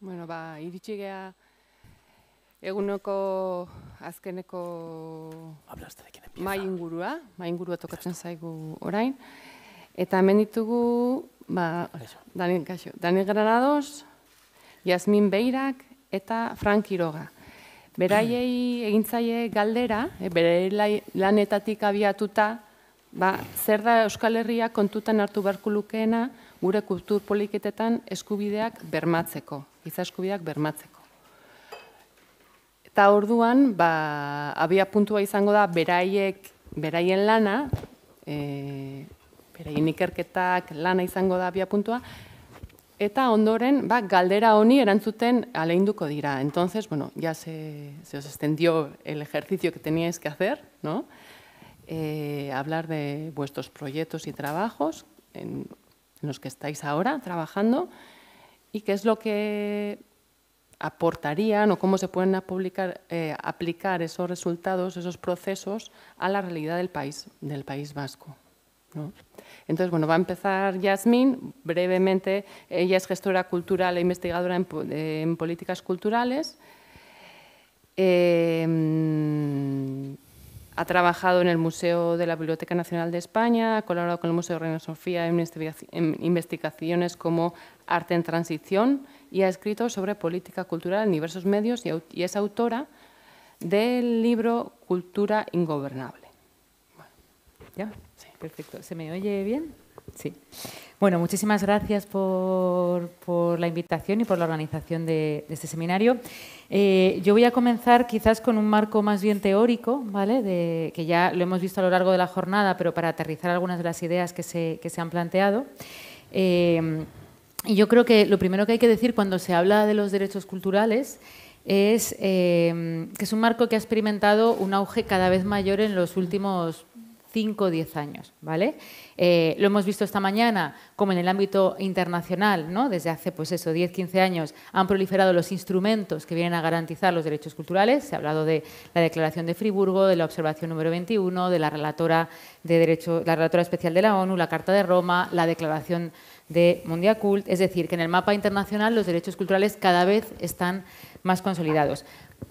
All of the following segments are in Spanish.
Bueno, ba, iritsi gea eguneko azkeneko mai ingurua, mai ingurua tokatzen zaigu orain. Eta hemen ditugu, ba, Dani, Granados, Jasmin Beirak eta Frank Iroga. Beraiei egintzaie galdera, e, bere lanetatik abiatuta, Ba, zer da Euskal Herria kontutan hartu beharko lukeena gure kultur politiketetan eskubideak bermatzeko, giza eskubideak bermatzeko. Eta orduan, ba, abia puntua izango da beraiek, beraien lana, e, beraien ikerketak lana izango da abia puntua, eta ondoren, ba, galdera honi erantzuten aleinduko dira. Entonces, bueno, ya se, se os estendio el ejercicio que teníais que hacer, no?, Eh, hablar de vuestros proyectos y trabajos en los que estáis ahora trabajando y qué es lo que aportarían o cómo se pueden aplicar, eh, esos resultados, esos procesos a la realidad del país, del país vasco. Entonces, bueno, va a empezar Yasmín brevemente. Ella es gestora cultural e investigadora en, políticas culturales. Eh, ha trabajado en el Museo de la Biblioteca Nacional de España, ha colaborado con el Museo de Reina Sofía en investigaciones como Arte en Transición y ha escrito sobre política cultural en diversos medios y es autora del libro Cultura Ingobernable. ¿Ya? perfecto. ¿Se me oye bien? Sí. Bueno, muchísimas gracias por, la invitación y por la organización de, este seminario. Eh, yo voy a comenzar quizás con un marco más bien teórico, ¿vale? que ya lo hemos visto a lo largo de la jornada, pero para aterrizar algunas de las ideas que se, han planteado. Eh, y yo creo que lo primero que hay que decir cuando se habla de los derechos culturales es eh, que es un marco que ha experimentado un auge cada vez mayor en los últimos 5 o 10 años. ¿vale? Eh, lo hemos visto esta mañana, como en el ámbito internacional, ¿no? desde hace pues eso, 10, 15 años han proliferado los instrumentos que vienen a garantizar los derechos culturales. Se ha hablado de la Declaración de Friburgo, de la Observación número 21, de la Relatora, de Derecho, la Relatora Especial de la ONU, la Carta de Roma, la Declaración de Mundiacult. Es decir, que en el mapa internacional los derechos culturales cada vez están más consolidados.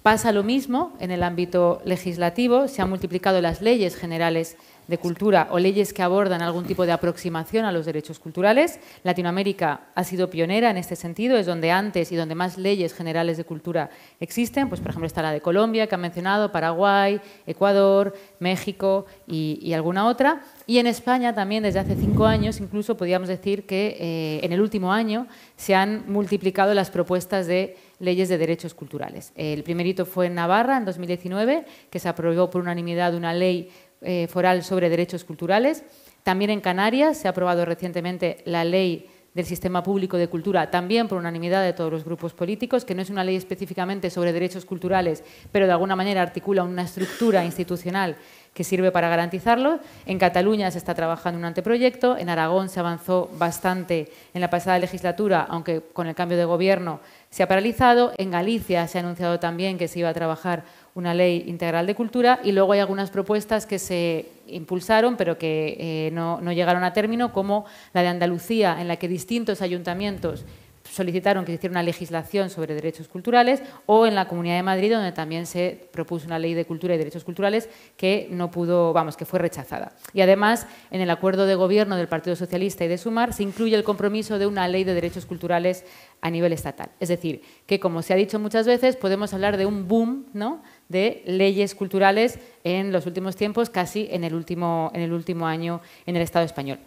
Pasa lo mismo en el ámbito legislativo, se han multiplicado las leyes generales de Cultura o leyes que abordan algún tipo de aproximación a los derechos culturales. Latinoamérica ha sido pionera en este sentido, es donde antes y donde más leyes generales de cultura existen. Pues, por ejemplo, está la de Colombia, que ha mencionado, Paraguay, Ecuador, México y, alguna otra. Y en España también, desde hace cinco años, incluso podríamos decir que eh, en el último año se han multiplicado las propuestas de leyes de derechos culturales. El primer hito fue en Navarra, en 2019, que se aprobó por unanimidad una ley eh, foral sobre Derechos Culturales. También en Canarias se ha aprobado recientemente la ley del sistema público de cultura, también por unanimidad de todos los grupos políticos, que no es una ley específicamente sobre derechos culturales, pero de alguna manera articula una estructura institucional que sirve para garantizarlo. En Cataluña se está trabajando un anteproyecto, en Aragón se avanzó bastante en la pasada legislatura, aunque con el cambio de gobierno se ha paralizado. En Galicia se ha anunciado también que se iba a trabajar una ley integral de cultura y luego hay algunas propuestas que se impulsaron pero que eh, no, llegaron a término, como la de Andalucía, en la que distintos ayuntamientos solicitaron que se hiciera una legislación sobre derechos culturales, o en la Comunidad de Madrid, donde también se propuso una ley de cultura y derechos culturales que no pudo, vamos, que fue rechazada. Y además, en el acuerdo de gobierno del Partido Socialista y de Sumar, se incluye el compromiso de una ley de derechos culturales a nivel estatal. Es decir, que como se ha dicho muchas veces, podemos hablar de un boom, ¿no?, de leyes culturales en los últimos tiempos, casi en el último, año en el Estado español.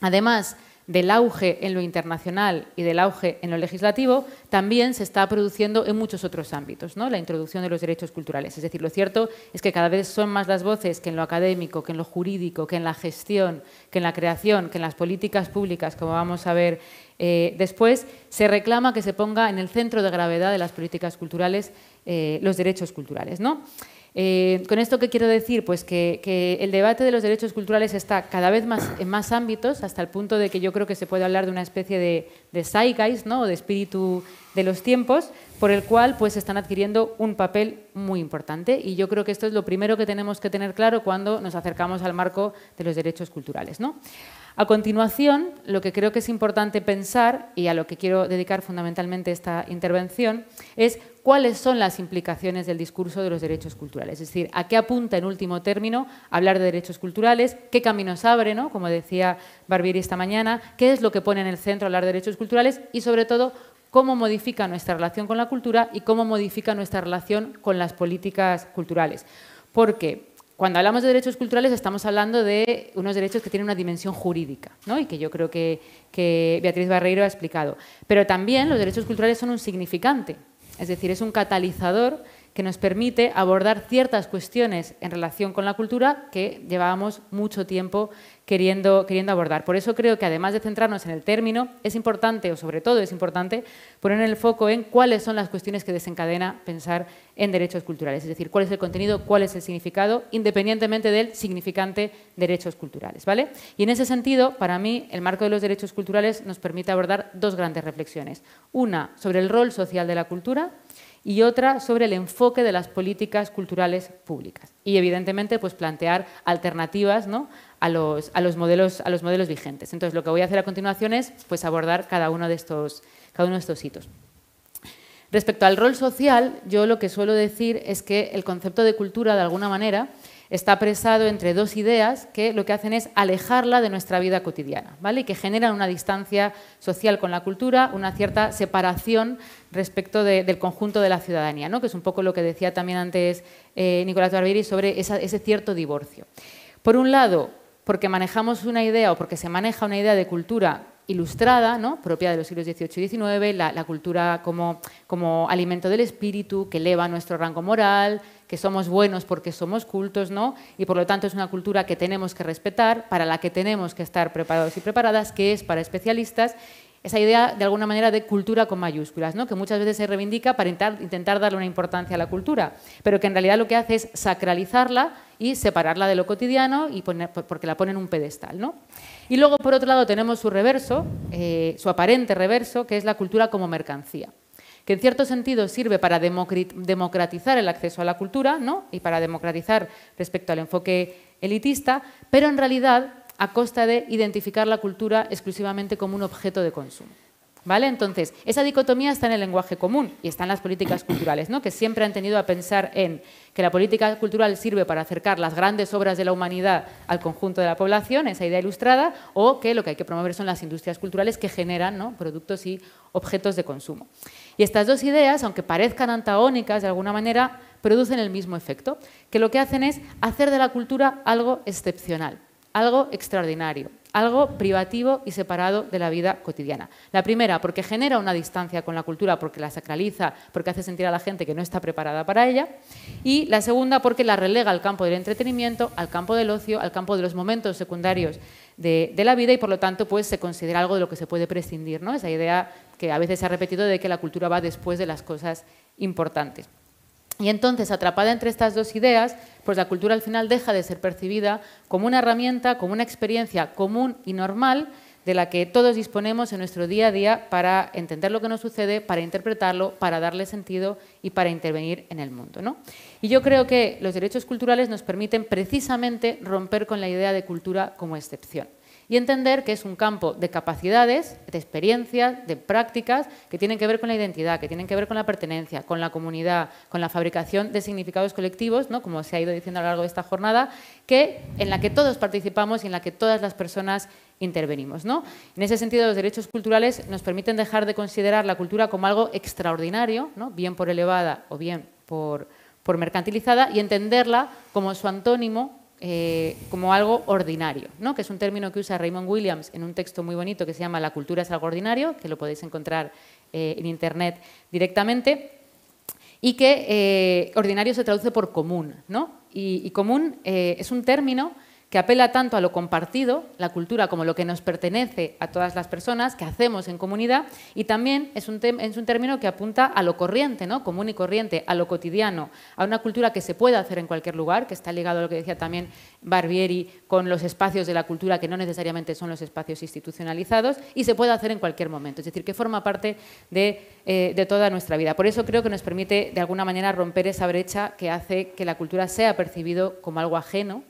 Además, del auge en lo internacional y del auge en lo legislativo, también se está produciendo en muchos otros ámbitos, ¿no? la introducción de los derechos culturales. Es decir, lo cierto es que cada vez son más las voces que en lo académico, que en lo jurídico, que en la gestión, que en la creación, que en las políticas públicas, como vamos a ver eh, después, se reclama que se ponga en el centro de gravedad de las políticas culturales eh, los derechos culturales. ¿no? Eh, ¿Con esto qué quiero decir? Pues que, el debate de los derechos culturales está cada vez más en más ámbitos, hasta el punto de que yo creo que se puede hablar de una especie de, de zeitgeist, ¿no? o de espíritu de los tiempos, por el cual pues están adquiriendo un papel muy importante. Y yo creo que esto es lo primero que tenemos que tener claro cuando nos acercamos al marco de los derechos culturales. A continuación, lo que creo que es importante pensar, y a lo que quiero dedicar fundamentalmente esta intervención, es cuáles son las implicaciones del discurso de los derechos culturales. Es decir, a qué apunta en último término hablar de derechos culturales, qué caminos abre, como decía Barbieri esta mañana, qué es lo que pone en el centro hablar de derechos culturales y sobre todo cómo modifica nuestra relación con la cultura y cómo modifica nuestra relación con las políticas culturales. Porque cuando hablamos de derechos culturales estamos hablando de unos derechos que tienen una dimensión jurídica, y que yo creo que Beatriz Barreiro ha explicado. Pero también los derechos culturales son un significante es decir, es un catalizador que nos permite abordar ciertas cuestiones en relación con la cultura que llevábamos mucho tiempo queriendo, queriendo abordar. Por eso creo que además de centrarnos en el término, es importante, o sobre todo es importante, poner el foco en cuáles son las cuestiones que desencadena pensar en derechos culturales, es decir, cuál es el contenido, cuál es el significado, independientemente del significante derechos culturales. ¿vale? Y en ese sentido, para mí, el marco de los derechos culturales nos permite abordar dos grandes reflexiones. Una sobre el rol social de la cultura, y otra sobre el enfoque de las políticas culturales públicas. Y evidentemente pues, plantear alternativas a, los, modelos, a los modelos vigentes. Entonces lo que voy a hacer a continuación es pues, abordar cada uno, de estos, cada uno de estos hitos. Respecto al rol social, yo lo que suelo decir es que el concepto de cultura, de alguna manera, está presado entre dos ideas que lo que hacen es alejarla de nuestra vida cotidiana, ¿vale? Y que generan una distancia social con la cultura, una cierta separación respecto del conjunto de la ciudadanía, ¿no? Que es un poco lo que decía también antes eh, Nicolás Barbieri sobre ese cierto divorcio. Por un lado, porque manejamos una idea o porque se maneja una idea de cultura ilustrada, ¿no? propia de los siglos XVIII y XIX, la, cultura como alimento del espíritu, que eleva nuestro rango moral, que somos buenos porque somos cultos, ¿no? Y por lo tanto es una cultura que tenemos que respetar, para la que tenemos que estar preparados y preparadas, que es para especialistas esa idea de alguna manera de cultura con mayúsculas, ¿no? que muchas veces se reivindica para intentar, darle una importancia a la cultura, pero que en realidad lo que hace es sacralizarla y separarla de lo cotidiano y porque la pone en un pedestal. Y luego, por otro lado, tenemos su reverso, eh, su aparente reverso, que es la cultura como mercancía que en cierto sentido sirve para democratizar el acceso a la cultura y para democratizar respecto al enfoque elitista, pero en realidad a costa de identificar la cultura exclusivamente como un objeto de consumo. ¿Vale? Entonces, esa dicotomía está en el lenguaje común y está en las políticas culturales, que siempre han tenido a pensar en que la política cultural sirve para acercar las grandes obras de la humanidad al conjunto de la población, esa idea ilustrada, o que lo que hay que promover son las industrias culturales que generan productos y objetos de consumo. Y estas dos ideas, aunque parezcan antagónicas de alguna manera, producen el mismo efecto, que lo que hacen es hacer de la cultura algo excepcional, algo extraordinario, algo privativo y separado de la vida cotidiana. La primera, porque genera una distancia con la cultura, porque la sacraliza, porque hace sentir a la gente que no está preparada para ella. Y la segunda, porque la relega al campo del entretenimiento, al campo del ocio, al campo de los momentos secundarios de, la vida y por lo tanto pues se considera algo de lo que se puede prescindir, ¿no? Esa idea que a veces se ha repetido de que la cultura va después de las cosas importantes. Y entonces, atrapada entre estas dos ideas, pues la cultura al final deja de ser percibida como una herramienta, como una experiencia común y normal, de la que todos disponemos en nuestro día a día para entender lo que nos sucede, para interpretarlo, para darle sentido y para intervenir en el mundo. Y yo creo que los derechos culturales nos permiten precisamente romper con la idea de cultura como excepción y entender que es un campo de capacidades, de experiencias, de prácticas que tienen que ver con la identidad, que tienen que ver con la pertenencia, con la comunidad, con la fabricación de significados colectivos, ¿no? como se ha ido diciendo a lo largo de esta jornada, que, en la que todos participamos y en la que todas las personas intervenimos. En ese sentido, los derechos culturales nos permiten dejar de considerar la cultura como algo extraordinario, bien por elevada o bien por, mercantilizada, y entenderla como su antónimo, eh, como algo ordinario, que es un término que usa Raymond Williams en un texto muy bonito que se llama La cultura es algo ordinario, que lo podéis encontrar eh, en Internet directamente, y que eh, ordinario se traduce por común. y común es un término que apela tanto a lo compartido, la cultura como lo que nos pertenece a todas las personas, que hacemos en comunidad, y también es un, término que apunta a lo corriente, ¿no? común y corriente, a lo cotidiano, a una cultura que se puede hacer en cualquier lugar, que está ligado a lo que decía también Barbieri con los espacios de la cultura, que no necesariamente son los espacios institucionalizados, y se puede hacer en cualquier momento, es decir, que forma parte de, eh, de toda nuestra vida. Por eso creo que nos permite, de alguna manera, romper esa brecha que hace que la cultura sea percibido como algo ajeno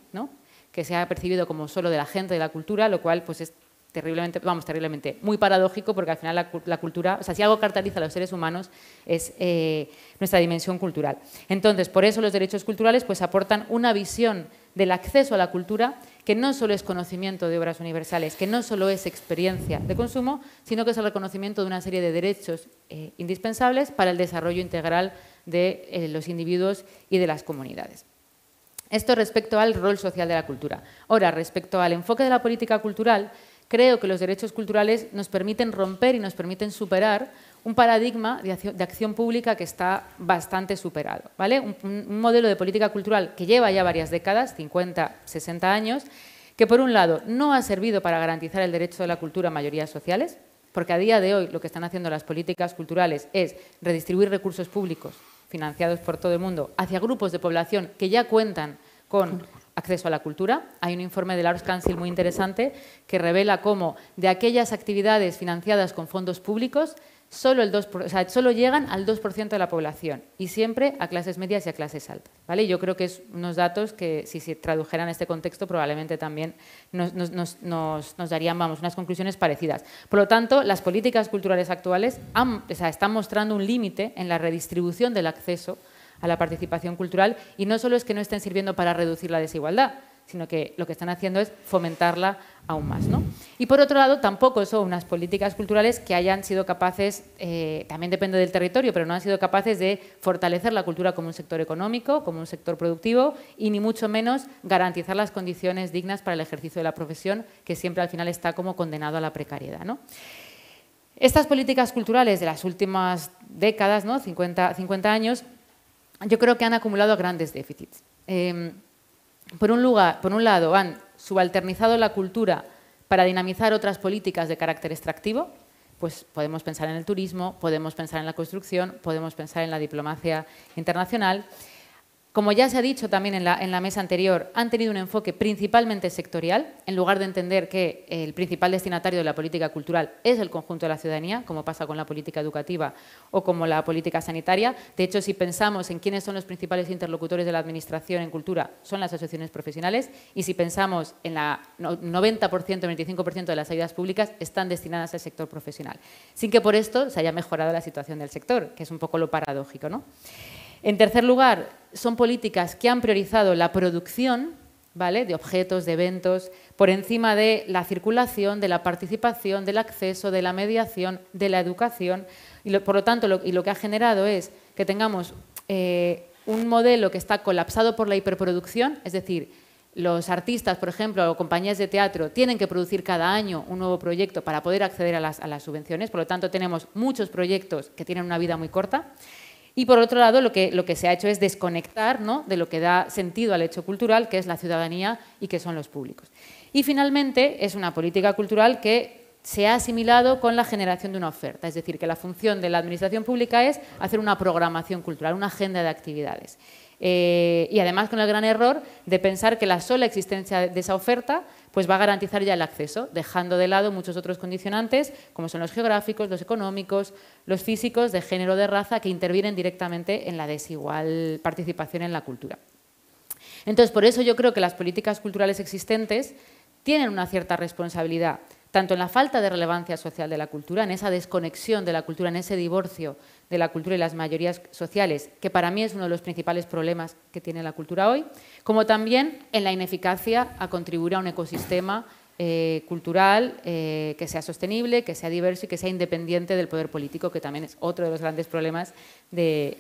que se ha percibido como solo de la gente, de la cultura, lo cual pues es terriblemente, vamos, terriblemente, muy paradójico porque al final la, cultura, o sea, si algo caracteriza a los seres humanos es eh, nuestra dimensión cultural. Entonces, por eso los derechos culturales pues, aportan una visión del acceso a la cultura que no solo es conocimiento de obras universales, que no solo es experiencia de consumo, sino que es el reconocimiento de una serie de derechos eh, indispensables para el desarrollo integral de eh, los individuos y de las comunidades. Esto respecto al rol social de la cultura. Ahora, respecto al enfoque de la política cultural, creo que los derechos culturales nos permiten romper y nos permiten superar un paradigma de acción, pública que está bastante superado. ¿vale? un, modelo de política cultural que lleva ya varias décadas, 50, 60 años, que por un lado no ha servido para garantizar el derecho de la cultura a mayorías sociales, porque a día de hoy lo que están haciendo las políticas culturales es redistribuir recursos públicos financiados por todo el mundo, hacia grupos de población que ya cuentan con acceso a la cultura. Hay un informe del Arts Council muy interesante que revela cómo de aquellas actividades financiadas con fondos públicos, solo, llegan al 2% de la población y siempre a clases medias y a clases altas. ¿vale? Yo creo que es unos datos que si se tradujeran en este contexto probablemente también nos, nos, darían unas conclusiones parecidas. Por lo tanto, las políticas culturales actuales están mostrando un límite en la redistribución del acceso a la participación cultural y no solo es que no estén sirviendo para reducir la desigualdad, sino que lo que están haciendo es fomentarla aún más. Y por otro lado, tampoco son unas políticas culturales que hayan sido capaces, eh, también depende del territorio, pero no han sido capaces de fortalecer la cultura como un sector económico, como un sector productivo y ni mucho menos garantizar las condiciones dignas para el ejercicio de la profesión, que siempre al final está como condenado a la precariedad. Estas políticas culturales de las últimas décadas, ¿no? 50, años, yo creo que han acumulado grandes déficits. Em, por un, lado, han subalternizado la cultura para dinamizar otras políticas de carácter extractivo, pues podemos pensar en el turismo, podemos pensar en la construcción, podemos pensar en la diplomacia internacional como ya se ha dicho también en la, mesa anterior, han tenido un enfoque principalmente sectorial, en lugar de entender que el principal destinatario de la política cultural es el conjunto de la ciudadanía, como pasa con la política educativa o como la política sanitaria. De hecho, si pensamos en quiénes son los principales interlocutores de la Administración en cultura, son las asociaciones profesionales, y si pensamos en la 90%, 25% de las ayudas públicas están destinadas al sector profesional, sin que por esto se haya mejorado la situación del sector, que es un poco lo paradójico. ¿no? En tercer lugar, son políticas que han priorizado la producción ¿vale? de objetos, de eventos, por encima de la circulación, de la participación, del acceso, de la mediación, de la educación. Y por lo tanto, lo, que ha generado es que tengamos eh, un modelo que está colapsado por la hiperproducción, es decir, los artistas, por ejemplo, o compañías de teatro tienen que producir cada año un nuevo proyecto para poder acceder a las subvenciones, por lo tanto tenemos muchos proyectos que tienen una vida muy corta. Y por otro lado, lo que, lo que se ha hecho es desconectar ¿no? de lo que da sentido al hecho cultural, que es la ciudadanía y que son los públicos. Y finalmente, es una política cultural que se ha asimilado con la generación de una oferta, es decir, que la función de la administración pública es hacer una programación cultural, una agenda de actividades. Eh, y además con el gran error de pensar que la sola existencia de esa oferta pues va a garantizar ya el acceso, dejando de lado muchos otros condicionantes, como son los geográficos, los económicos, los físicos, de género, de raza, que intervienen directamente en la desigual participación en la cultura. Entonces, por eso yo creo que las políticas culturales existentes tienen una cierta responsabilidad tanto en la falta de relevancia social de la cultura, en esa desconexión de la cultura, en ese divorcio de la cultura y las mayorías sociales, que para mí es uno de los principales problemas que tiene la cultura hoy, como también en la ineficacia a contribuir a un ecosistema eh, cultural eh, que sea sostenible, que sea diverso y que sea independiente del poder político, que también es otro de los grandes problemas del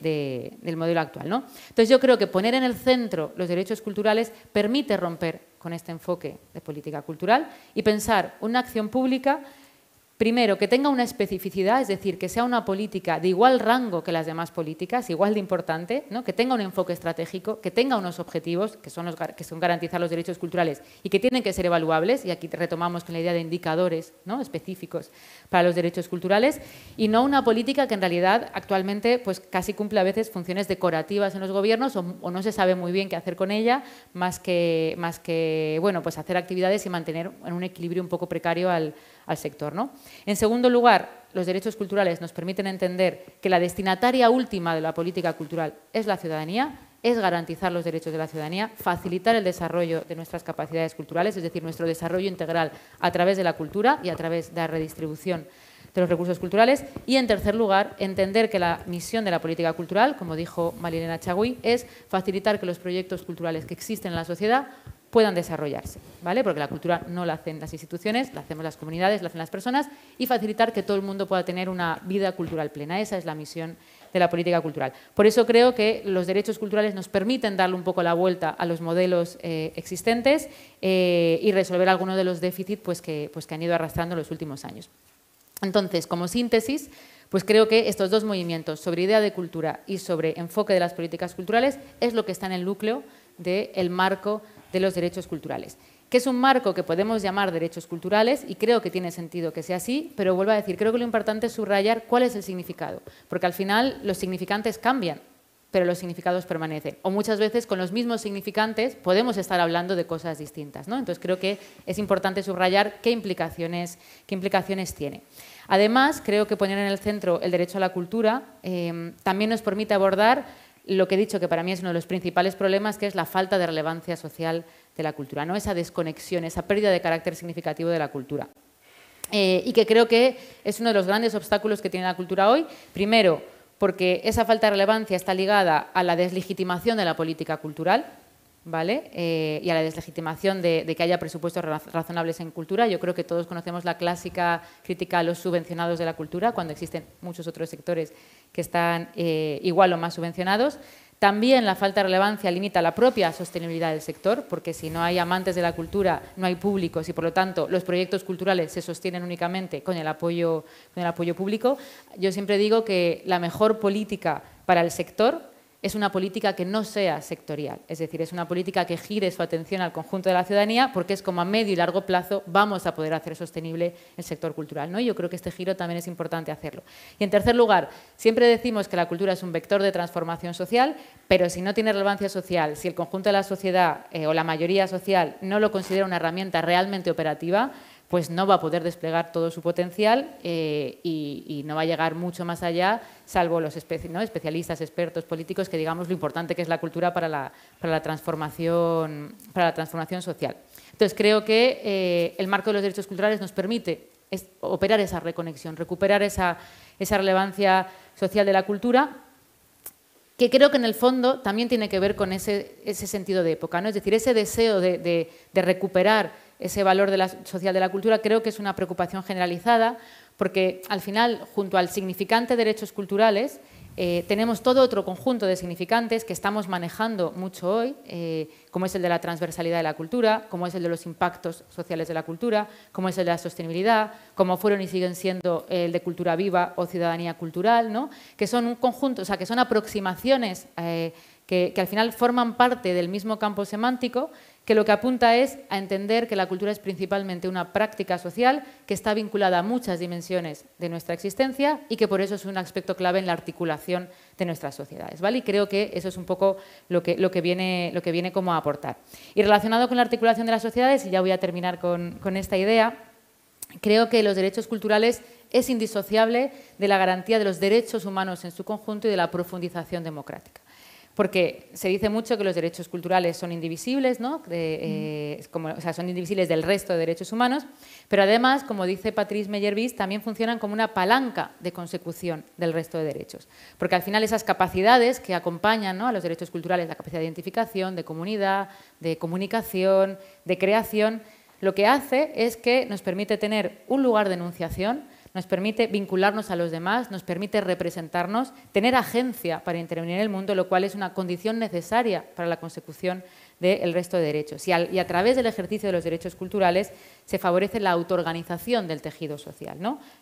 modelo actual. ¿no? Entonces yo creo que poner en el centro los derechos culturales permite romper con este enfoque de política cultural y pensar una acción pública Primero, que tenga una especificidad, es decir, que sea una política de igual rango que las demás políticas, igual de importante, ¿no? que tenga un enfoque estratégico, que tenga unos objetivos, que son, los, que son garantizar los derechos culturales y que tienen que ser evaluables, y aquí retomamos con la idea de indicadores ¿no? específicos para los derechos culturales, y no una política que en realidad actualmente pues, casi cumple a veces funciones decorativas en los gobiernos o, o no se sabe muy bien qué hacer con ella, más que, más que bueno, pues hacer actividades y mantener en un equilibrio un poco precario al al sector. ¿no? En segundo lugar, los derechos culturales nos permiten entender que la destinataria última de la política cultural es la ciudadanía, es garantizar los derechos de la ciudadanía, facilitar el desarrollo de nuestras capacidades culturales, es decir, nuestro desarrollo integral a través de la cultura y a través de la redistribución de los recursos culturales. Y, en tercer lugar, entender que la misión de la política cultural, como dijo Marilena Chagui, es facilitar que los proyectos culturales que existen en la sociedad puedan desarrollarse, ¿vale? Porque la cultura no la hacen las instituciones, la hacemos las comunidades, la hacen las personas y facilitar que todo el mundo pueda tener una vida cultural plena. Esa es la misión de la política cultural. Por eso creo que los derechos culturales nos permiten darle un poco la vuelta a los modelos eh, existentes eh, y resolver algunos de los déficits pues, pues, que, han ido arrastrando en los últimos años. Entonces, como síntesis, pues creo que estos dos movimientos sobre idea de cultura y sobre enfoque de las políticas culturales es lo que está en el núcleo del marco de los derechos culturales, que es un marco que podemos llamar derechos culturales y creo que tiene sentido que sea así, pero vuelvo a decir, creo que lo importante es subrayar cuál es el significado, porque al final los significantes cambian, pero los significados permanecen. O muchas veces con los mismos significantes podemos estar hablando de cosas distintas. ¿no? Entonces creo que es importante subrayar qué implicaciones, qué implicaciones tiene. Además, creo que poner en el centro el derecho a la cultura eh, también nos permite abordar lo que he dicho que para mí es uno de los principales problemas, que es la falta de relevancia social de la cultura, ¿no? esa desconexión, esa pérdida de carácter significativo de la cultura. Eh, y que creo que es uno de los grandes obstáculos que tiene la cultura hoy. Primero, porque esa falta de relevancia está ligada a la deslegitimación de la política cultural, ¿vale? Eh, y a la deslegitimación de, que haya presupuestos razonables en cultura. Yo creo que todos conocemos la clásica crítica a los subvencionados de la cultura, cuando existen muchos otros sectores que están eh, igual o más subvencionados. También la falta de relevancia limita la propia sostenibilidad del sector, porque si no hay amantes de la cultura, no hay públicos y por lo tanto los proyectos culturales se sostienen únicamente con el apoyo, con el apoyo público. Yo siempre digo que la mejor política para el sector es una política que no sea sectorial, es decir, es una política que gire su atención al conjunto de la ciudadanía porque es como a medio y largo plazo vamos a poder hacer sostenible el sector cultural. ¿no? Yo creo que este giro también es importante hacerlo. Y en tercer lugar, siempre decimos que la cultura es un vector de transformación social, pero si no tiene relevancia social, si el conjunto de la sociedad eh, o la mayoría social no lo considera una herramienta realmente operativa, pues no va a poder desplegar todo su potencial eh, y, no va a llegar mucho más allá, salvo los ¿no? especialistas, expertos, políticos, que digamos lo importante que es la cultura para la, transformación, para la transformación social. Entonces, creo que eh, el marco de los derechos culturales nos permite operar esa reconexión, recuperar esa, relevancia social de la cultura que creo que en el fondo también tiene que ver con ese, sentido de época, ¿no? es decir, ese deseo de, de recuperar ese valor de la, social de la cultura, creo que es una preocupación generalizada, porque al final, junto al significante de derechos culturales, eh, tenemos todo otro conjunto de significantes que estamos manejando mucho hoy, eh, como es el de la transversalidad de la cultura, como es el de los impactos sociales de la cultura, como es el de la sostenibilidad, como fueron y siguen siendo el de cultura viva o ciudadanía cultural, ¿no? que son un conjunto, o sea, que son aproximaciones. Eh, que, al final forman parte del mismo campo semántico, que lo que apunta es a entender que la cultura es principalmente una práctica social que está vinculada a muchas dimensiones de nuestra existencia y que por eso es un aspecto clave en la articulación de nuestras sociedades. ¿vale? Y creo que eso es un poco lo que, viene, como a aportar. Y relacionado con la articulación de las sociedades, y ya voy a terminar con, con esta idea, creo que los derechos culturales es indisociable de la garantía de los derechos humanos en su conjunto y de la profundización democrática porque se dice mucho que los derechos culturales son indivisibles, ¿no? Eh, son indivisibles del resto de derechos humanos, pero además, como dice Patrice meyer también funcionan como una palanca de consecución del resto de derechos, porque al final esas capacidades que acompañan a los derechos culturales, la capacidad de identificación, de comunidad, de comunicación, de creación, lo que hace es que nos permite tener un lugar de enunciación, nos permite vincularnos a los demás, nos permite representarnos, tener agencia para intervenir en el mundo, lo cual es una condición necesaria para la consecución del resto de derechos. y, a través del ejercicio de los derechos culturales se favorece la autoorganización del tejido social,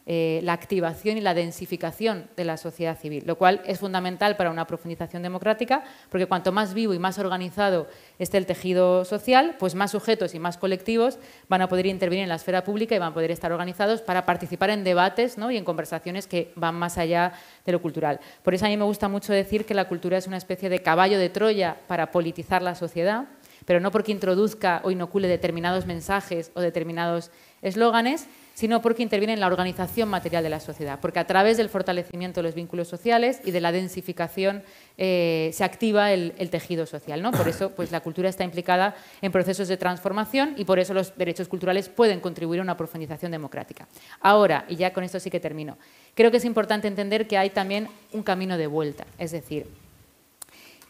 eh, la activación y la densificación de la sociedad civil, lo cual es fundamental para una profundización democrática, porque cuanto más vivo y más organizado esté el tejido social, pues más sujetos y más colectivos van a poder intervenir en la esfera pública y van a poder estar organizados para participar en debates y en conversaciones que van más allá de lo cultural. Por eso a mí me gusta mucho decir que la cultura es una especie de caballo de Troya para politizar la sociedad pero no porque introduzca o inocule determinados mensajes o determinados eslóganes, sino porque interviene en la organización material de la sociedad, porque a través del fortalecimiento de los vínculos sociales y de la densificación eh, se activa el, el, tejido social. ¿no? Por eso pues, la cultura está implicada en procesos de transformación y por eso los derechos culturales pueden contribuir a una profundización democrática. Ahora, y ya con esto sí que termino, creo que es importante entender que hay también un camino de vuelta, es decir,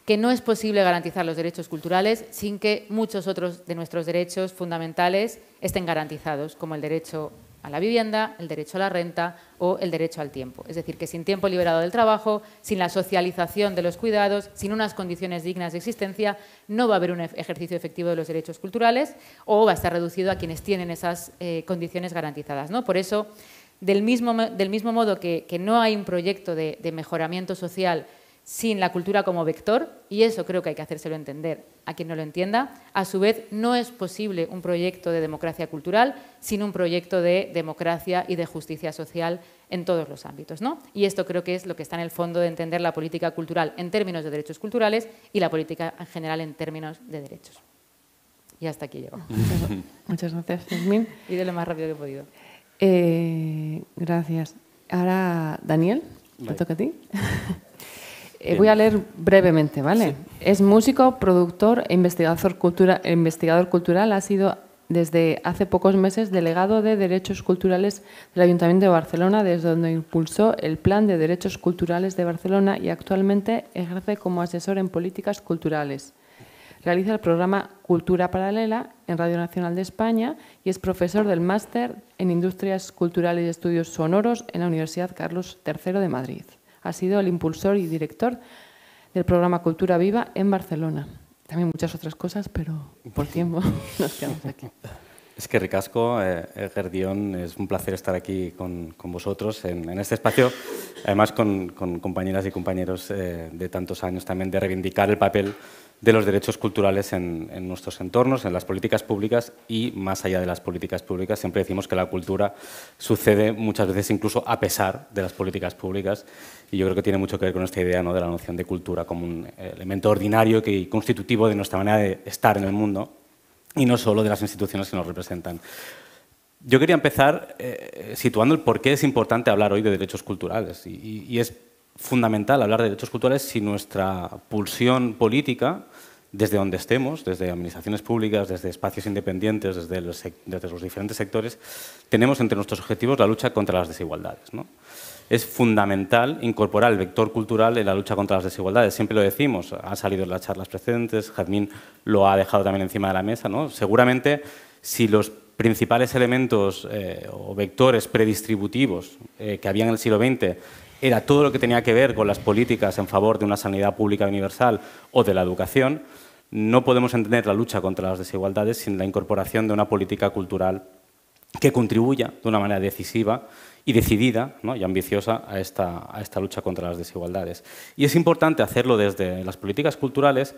que no es posible garantizar los derechos culturales sin que muchos otros de nuestros derechos fundamentales estén garantizados, como el derecho a la vivienda, el derecho a la renta o el derecho al tiempo. Es decir, que sin tiempo liberado del trabajo, sin la socialización de los cuidados, sin unas condiciones dignas de existencia, no va a haber un ejercicio efectivo de los derechos culturales o va a estar reducido a quienes tienen esas eh, condiciones garantizadas. Por eso, del mismo, modo que, no hay un proyecto de mejoramiento social sin la cultura como vector, y eso creo que hay que hacérselo entender a quien no lo entienda. A su vez, no es posible un proyecto de democracia cultural sin un proyecto de democracia y de justicia social en todos los ámbitos. ¿no? Y esto creo que es lo que está en el fondo de entender la política cultural en términos de derechos culturales y la política en general en términos de derechos. Y hasta aquí llego. Muchas gracias, Jasmine. Y de lo más rápido que he podido. Eh, gracias. Ahora, Daniel, te toca a ti. Eh, voy a leer brevemente, ¿vale? Es músico, productor e investigador, e investigador cultural. Ha sido desde hace pocos meses delegado de Derechos Culturales del Ayuntamiento de Barcelona, desde donde impulsó el Plan de Derechos Culturales de Barcelona y actualmente ejerce como asesor en políticas culturales. Realiza el programa Cultura Paralela en Radio Nacional de España y es profesor del Máster en Industrias Culturales y Estudios Sonoros en la Universidad Carlos III de Madrid ha sido el impulsor y director del programa Cultura Viva en Barcelona. También muchas otras cosas, pero por tiempo nos quedamos aquí. Es que Ricasco, eh, Gerdión, es un placer estar aquí con, con vosotros en, este espacio, además con, compañeras y compañeros eh, de tantos años también, de reivindicar el papel de los derechos culturales en, en, nuestros entornos, en las políticas públicas y más allá de las políticas públicas. Siempre decimos que la cultura sucede muchas veces incluso a pesar de las políticas públicas y yo creo que tiene mucho que ver con esta idea ¿no? de la noción de cultura como un eh, elemento ordinario y constitutivo de nuestra manera de estar en el mundo y no solo de las instituciones que nos representan. Yo quería empezar eh, situando el por qué es importante hablar hoy de derechos culturales. Y, es fundamental hablar de derechos culturales si nuestra pulsión política, desde donde estemos, desde administraciones públicas, desde espacios independientes, desde los, desde los diferentes sectores, tenemos entre nuestros objetivos la lucha contra las desigualdades. ¿no? es fundamental incorporar el vector cultural en la lucha contra las desigualdades. Siempre lo decimos, ha salido en las charlas precedentes, Jazmín lo ha dejado también encima de la mesa. ¿no? Seguramente, si los principales elementos eh, o vectores predistributivos eh, que había en el siglo XX era todo lo que tenía que ver con las políticas en favor de una sanidad pública universal o de la educación, no podemos entender la lucha contra las desigualdades sin la incorporación de una política cultural que contribuya de una manera decisiva y decidida y ambiciosa a esta, lucha contra las desigualdades. Y es importante hacerlo desde las políticas culturales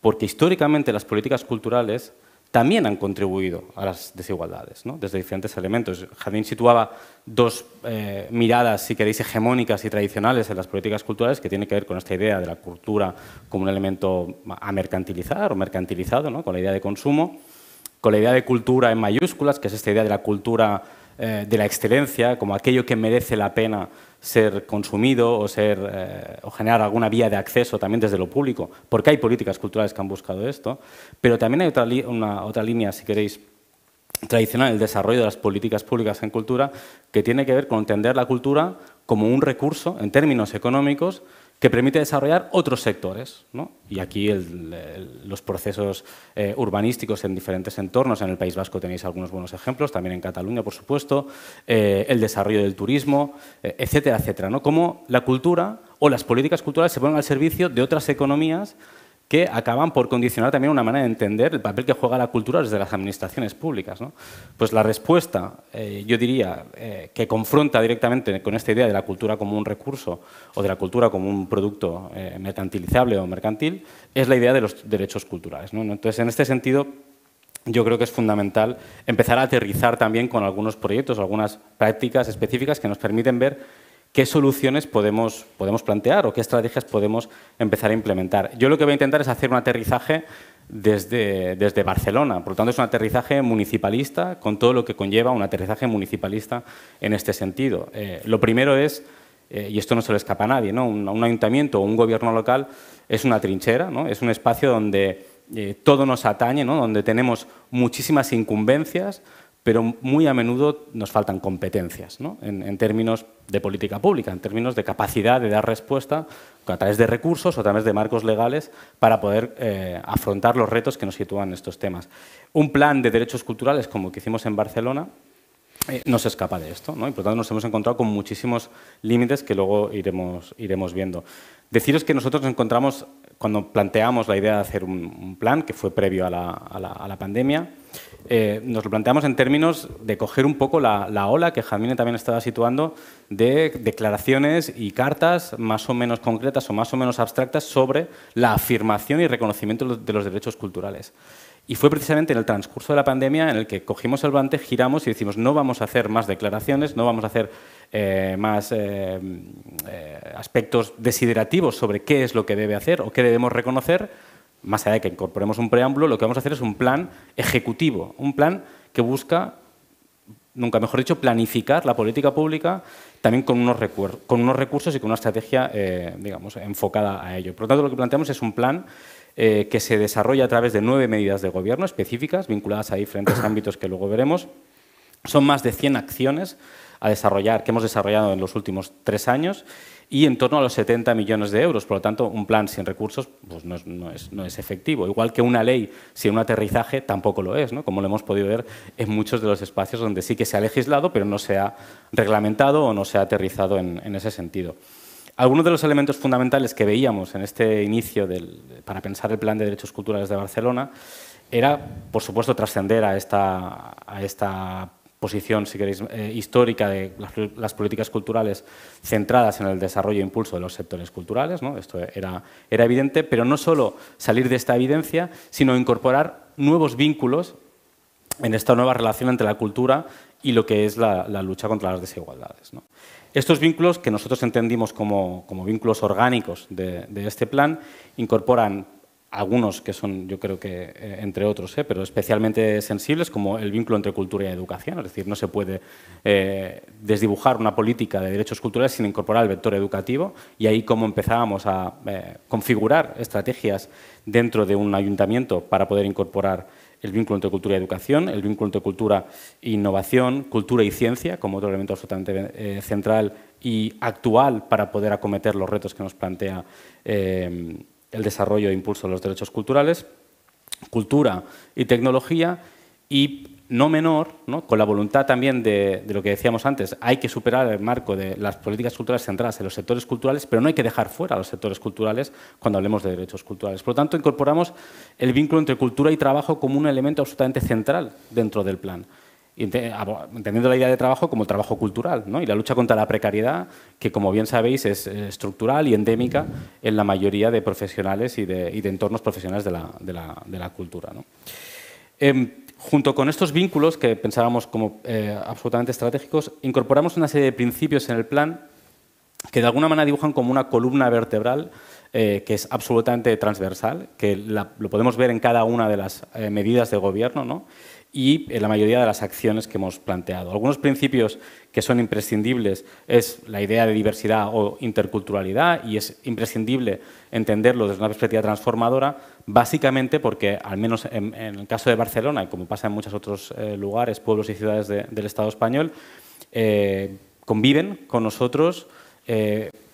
porque históricamente las políticas culturales también han contribuido a las desigualdades, desde diferentes elementos. Jardín situaba dos eh, miradas, si queréis, hegemónicas y tradicionales en las políticas culturales que tiene que ver con esta idea de la cultura como un elemento a mercantilizar o mercantilizado, con la idea de consumo, con la idea de cultura en mayúsculas, que es esta idea de la cultura eh, de la excelencia, como aquello que merece la pena ser consumido eh, o, generar alguna vía de acceso también desde lo público, porque hay políticas culturales que han buscado esto, pero también hay otra, otra línea, si queréis, tradicional, el desarrollo de las políticas públicas en cultura, que tiene que ver con entender la cultura como un recurso en términos económicos que permite desarrollar otros sectores. ¿no? Y aquí los procesos eh, urbanísticos en diferentes entornos, en el País Vasco tenéis algunos buenos ejemplos, también en Cataluña, por supuesto, eh, el desarrollo del turismo, eh, etcétera, etcétera. ¿no? Cómo la cultura o las políticas culturales se ponen al servicio de otras economías que acaban por condicionar también una manera de entender el papel que juega la cultura desde las administraciones públicas. Pues la respuesta, eh, yo diría, eh, que confronta directamente con esta idea de la cultura como un recurso o de la cultura como un producto eh, mercantilizable o mercantil, es la idea de los derechos culturales. Entonces, en este sentido, yo creo que es fundamental empezar a aterrizar también con algunos proyectos, algunas prácticas específicas que nos permiten ver qué soluciones podemos, podemos plantear o qué estrategias podemos empezar a implementar. Yo lo que voy a intentar es hacer un aterrizaje desde, desde, Barcelona. Por lo tanto, es un aterrizaje municipalista, con todo lo que conlleva un aterrizaje municipalista en este sentido. Eh, lo primero es, eh, y esto no se le escapa a nadie, ¿no? un, ayuntamiento o un gobierno local es una trinchera, es un espacio donde eh, todo nos atañe, donde tenemos muchísimas incumbencias, pero muy a menudo nos faltan competencias en, términos de política pública, en términos de capacidad de dar respuesta a través de recursos o a través de marcos legales para poder eh, afrontar los retos que nos sitúan estos temas. Un plan de derechos culturales como el que hicimos en Barcelona eh, no se escapa de esto, y por lo tanto nos hemos encontrado con muchísimos límites que luego iremos viendo. Deciros que nosotros nos encontramos, cuando planteamos la idea de hacer un, plan, que fue previo a la, pandemia, eh, nos lo planteamos en términos de coger un poco la, ola que Jamine también estaba situando de declaraciones y cartas más o menos concretas o más o menos abstractas sobre la afirmación y reconocimiento de los derechos culturales. Y fue precisamente en el transcurso de la pandemia en el que cogimos el bante, giramos y decimos no vamos a hacer más declaraciones, no vamos a hacer eh, más eh, eh, aspectos desiderativos sobre qué es lo que debe hacer o qué debemos reconocer, más allá de que incorporemos un preámbulo, lo que vamos a hacer es un plan ejecutivo, un plan que busca, nunca mejor dicho, planificar la política pública también con unos, recursos y con una estrategia, digamos, enfocada a ello. Por lo tanto, lo que planteamos es un plan que se desarrolla a través de nueve medidas de gobierno específicas, vinculadas a diferentes ámbitos que luego veremos. Son más de 100 acciones a desarrollar, que hemos desarrollado en los últimos tres años y en torno a los 70 millones de euros. Por lo tanto, un plan sin recursos pues no, es, efectivo. Igual que una ley sin un aterrizaje tampoco lo es, ¿no? como lo hemos podido ver en muchos de los espacios donde sí que se ha legislado, pero no se ha reglamentado o no se ha aterrizado en, ese sentido. Algunos de los elementos fundamentales que veíamos en este inicio para pensar el Plan de Derechos Culturales de Barcelona era, por supuesto, trascender a esta, a esta posición, si queréis, eh, histórica de las, políticas culturales centradas en el desarrollo e impulso de los sectores culturales, ¿no? esto era, era evidente, pero no solo salir de esta evidencia, sino incorporar nuevos vínculos en esta nueva relación entre la cultura y lo que es la, lucha contra las desigualdades. Estos vínculos, que nosotros entendimos como, como vínculos orgánicos de este plan, incorporan algunos que son, yo creo que, eh, entre otros, eh, pero especialmente sensibles, como el vínculo entre cultura y educación. Es decir, no se puede eh, desdibujar una política de derechos culturales sin incorporar el vector educativo y ahí cómo empezábamos a configurar estrategias dentro de un ayuntamiento para poder incorporar el vínculo entre cultura y educación, el vínculo entre cultura e innovación, cultura y ciencia, como otro elemento absolutamente central y actual para poder acometer los retos que nos plantea el desarrollo e impulso de los derechos culturales, cultura y tecnología y no menor, con la voluntad también de, de, lo que decíamos antes, hay que superar el marco de las políticas culturales centradas en los sectores culturales, pero no hay que dejar fuera a los sectores culturales cuando hablemos de derechos culturales. Por lo tanto, incorporamos el vínculo entre cultura y trabajo como un elemento absolutamente central dentro del plan entendiendo la idea de trabajo como el trabajo cultural ¿no? y la lucha contra la precariedad, que como bien sabéis es eh, estructural y endémica en la mayoría de profesionales y de, entornos profesionales de la, cultura. ¿no? Em, junto con estos vínculos que pensábamos como eh, absolutamente estratégicos, incorporamos una serie de principios en el plan que de alguna manera dibujan como una columna vertebral eh, que es absolutamente transversal, que lo podemos ver en cada una de las medidas de gobierno, ¿no? y en eh, la mayoría de las acciones que hemos planteado. Algunos principios que son imprescindibles es la idea de diversidad o interculturalidad y es imprescindible entenderlo desde una perspectiva transformadora, básicamente porque, al menos en, el caso de Barcelona y como pasa en muchos otros eh, lugares, pueblos y ciudades del Estado español, eh, conviven con nosotros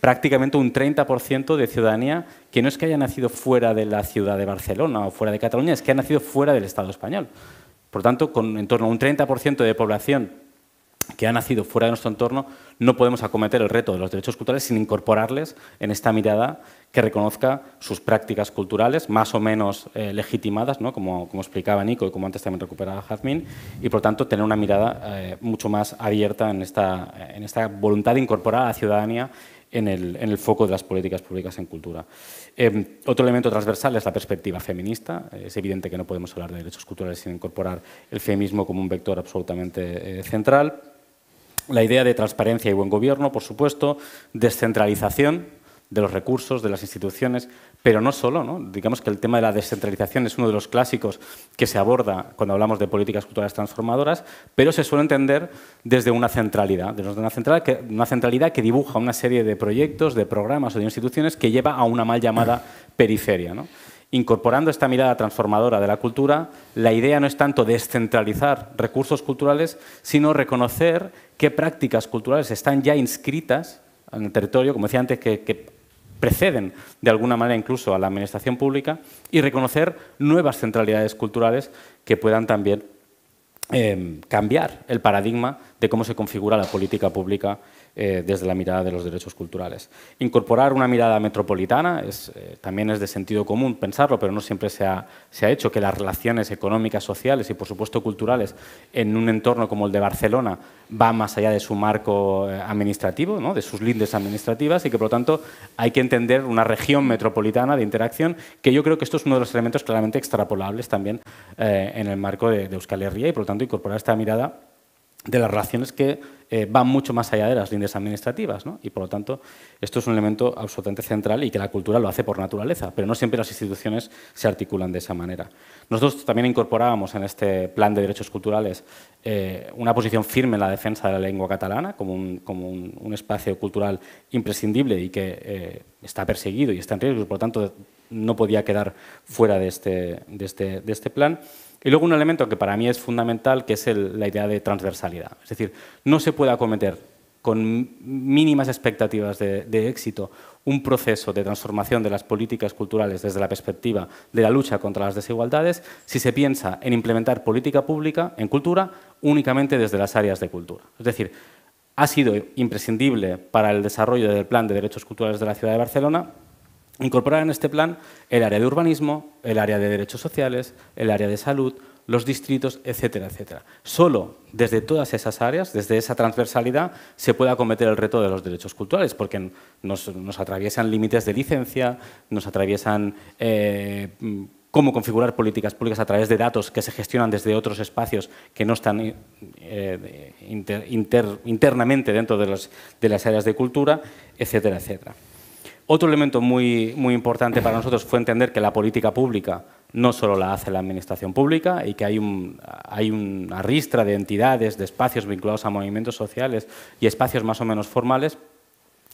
prácticamente un 30% de ciudadanía que no es que haya nacido fuera de la ciudad de Barcelona o fuera de Cataluña, es que ha nacido fuera del Estado español. Por tanto, con en torno a un 30% de población que ha nacido fuera de nuestro entorno, no podemos acometer el reto de los derechos culturales sin incorporarles en esta mirada que reconozca sus prácticas culturales más o menos eh, legitimadas, ¿no? como, explicaba Nico y como antes también recuperaba Jazmín, y por tanto tener una mirada eh, mucho más abierta en esta, en esta, voluntad de incorporar a la ciudadanía en el, foco de las políticas públicas en cultura. Eh, otro elemento transversal es la perspectiva feminista. Eh, es evidente que no podemos hablar de derechos culturales sin incorporar el feminismo como un vector absolutamente eh, central. La idea de transparencia y buen gobierno, por supuesto, descentralización de los recursos, de las instituciones, pero no solo, digamos que el tema de la descentralización es uno de los clásicos que se aborda cuando hablamos de políticas culturales transformadoras, pero se suele entender desde una centralidad, desde una centralidad que, dibuja una serie de proyectos, de programas o de instituciones que lleva a una mal llamada periferia. Incorporando esta mirada transformadora de la cultura, la idea no es tanto descentralizar recursos culturales, sino reconocer qué prácticas culturales están ya inscritas en el territorio, como decía antes, que, que preceden de alguna manera incluso a la administración pública y reconocer nuevas centralidades culturales que puedan también em, cambiar el paradigma de cómo se configura la política pública eh, desde la mirada de los derechos culturales. Incorporar una mirada metropolitana eh, también es de sentido común pensarlo, pero no siempre se ha, hecho que las relaciones económicas, sociales y por supuesto culturales en un entorno como el de Barcelona va más allá de su marco eh, administrativo, de sus lindes administrativas y que por lo tanto hay que entender una región metropolitana de interacción que yo creo que esto es uno de los elementos claramente extrapolables también en el marco de Euskal Herria y por lo tanto incorporar esta mirada de las relaciones que eh, van mucho más allá de las líneas administrativas. Y por lo tanto, esto es un elemento absolutamente central y que la cultura lo hace por naturaleza, pero no siempre las instituciones se articulan de esa manera. Nosotros también incorporábamos en este plan de derechos culturales eh, una posición firme en la defensa de la lengua catalana como un, espacio cultural imprescindible y que eh, está perseguido y está en riesgo, por lo tanto no podía quedar fuera de este, este, este plan. Y luego un elemento que para mí es fundamental, que es la idea de transversalidad. Es decir, no se puede acometer con mínimas expectativas de, de, éxito un proceso de transformación de las políticas culturales desde la perspectiva de la lucha contra las desigualdades si se piensa en implementar política pública en cultura únicamente desde las áreas de cultura. Es decir, ha sido imprescindible para el desarrollo del Plan de Derechos Culturales de la Ciudad de Barcelona incorporar en este plan el área de urbanismo, el área de derechos sociales, el área de salud, los distritos, etcétera, etcétera. Solo desde todas esas áreas, desde esa transversalidad, se puede acometer el reto de los derechos culturales, porque nos, atraviesan límites de licencia, nos atraviesan eh, cómo configurar políticas públicas a través de datos que se gestionan desde otros espacios que no están eh, internamente dentro de las áreas de cultura, etcétera, etcétera. Otro elemento muy, importante para nosotros fue entender que la política pública no solo la hace la administración pública y que hay, un, hay una ristra de entidades, de espacios vinculados a movimientos sociales y espacios más o menos formales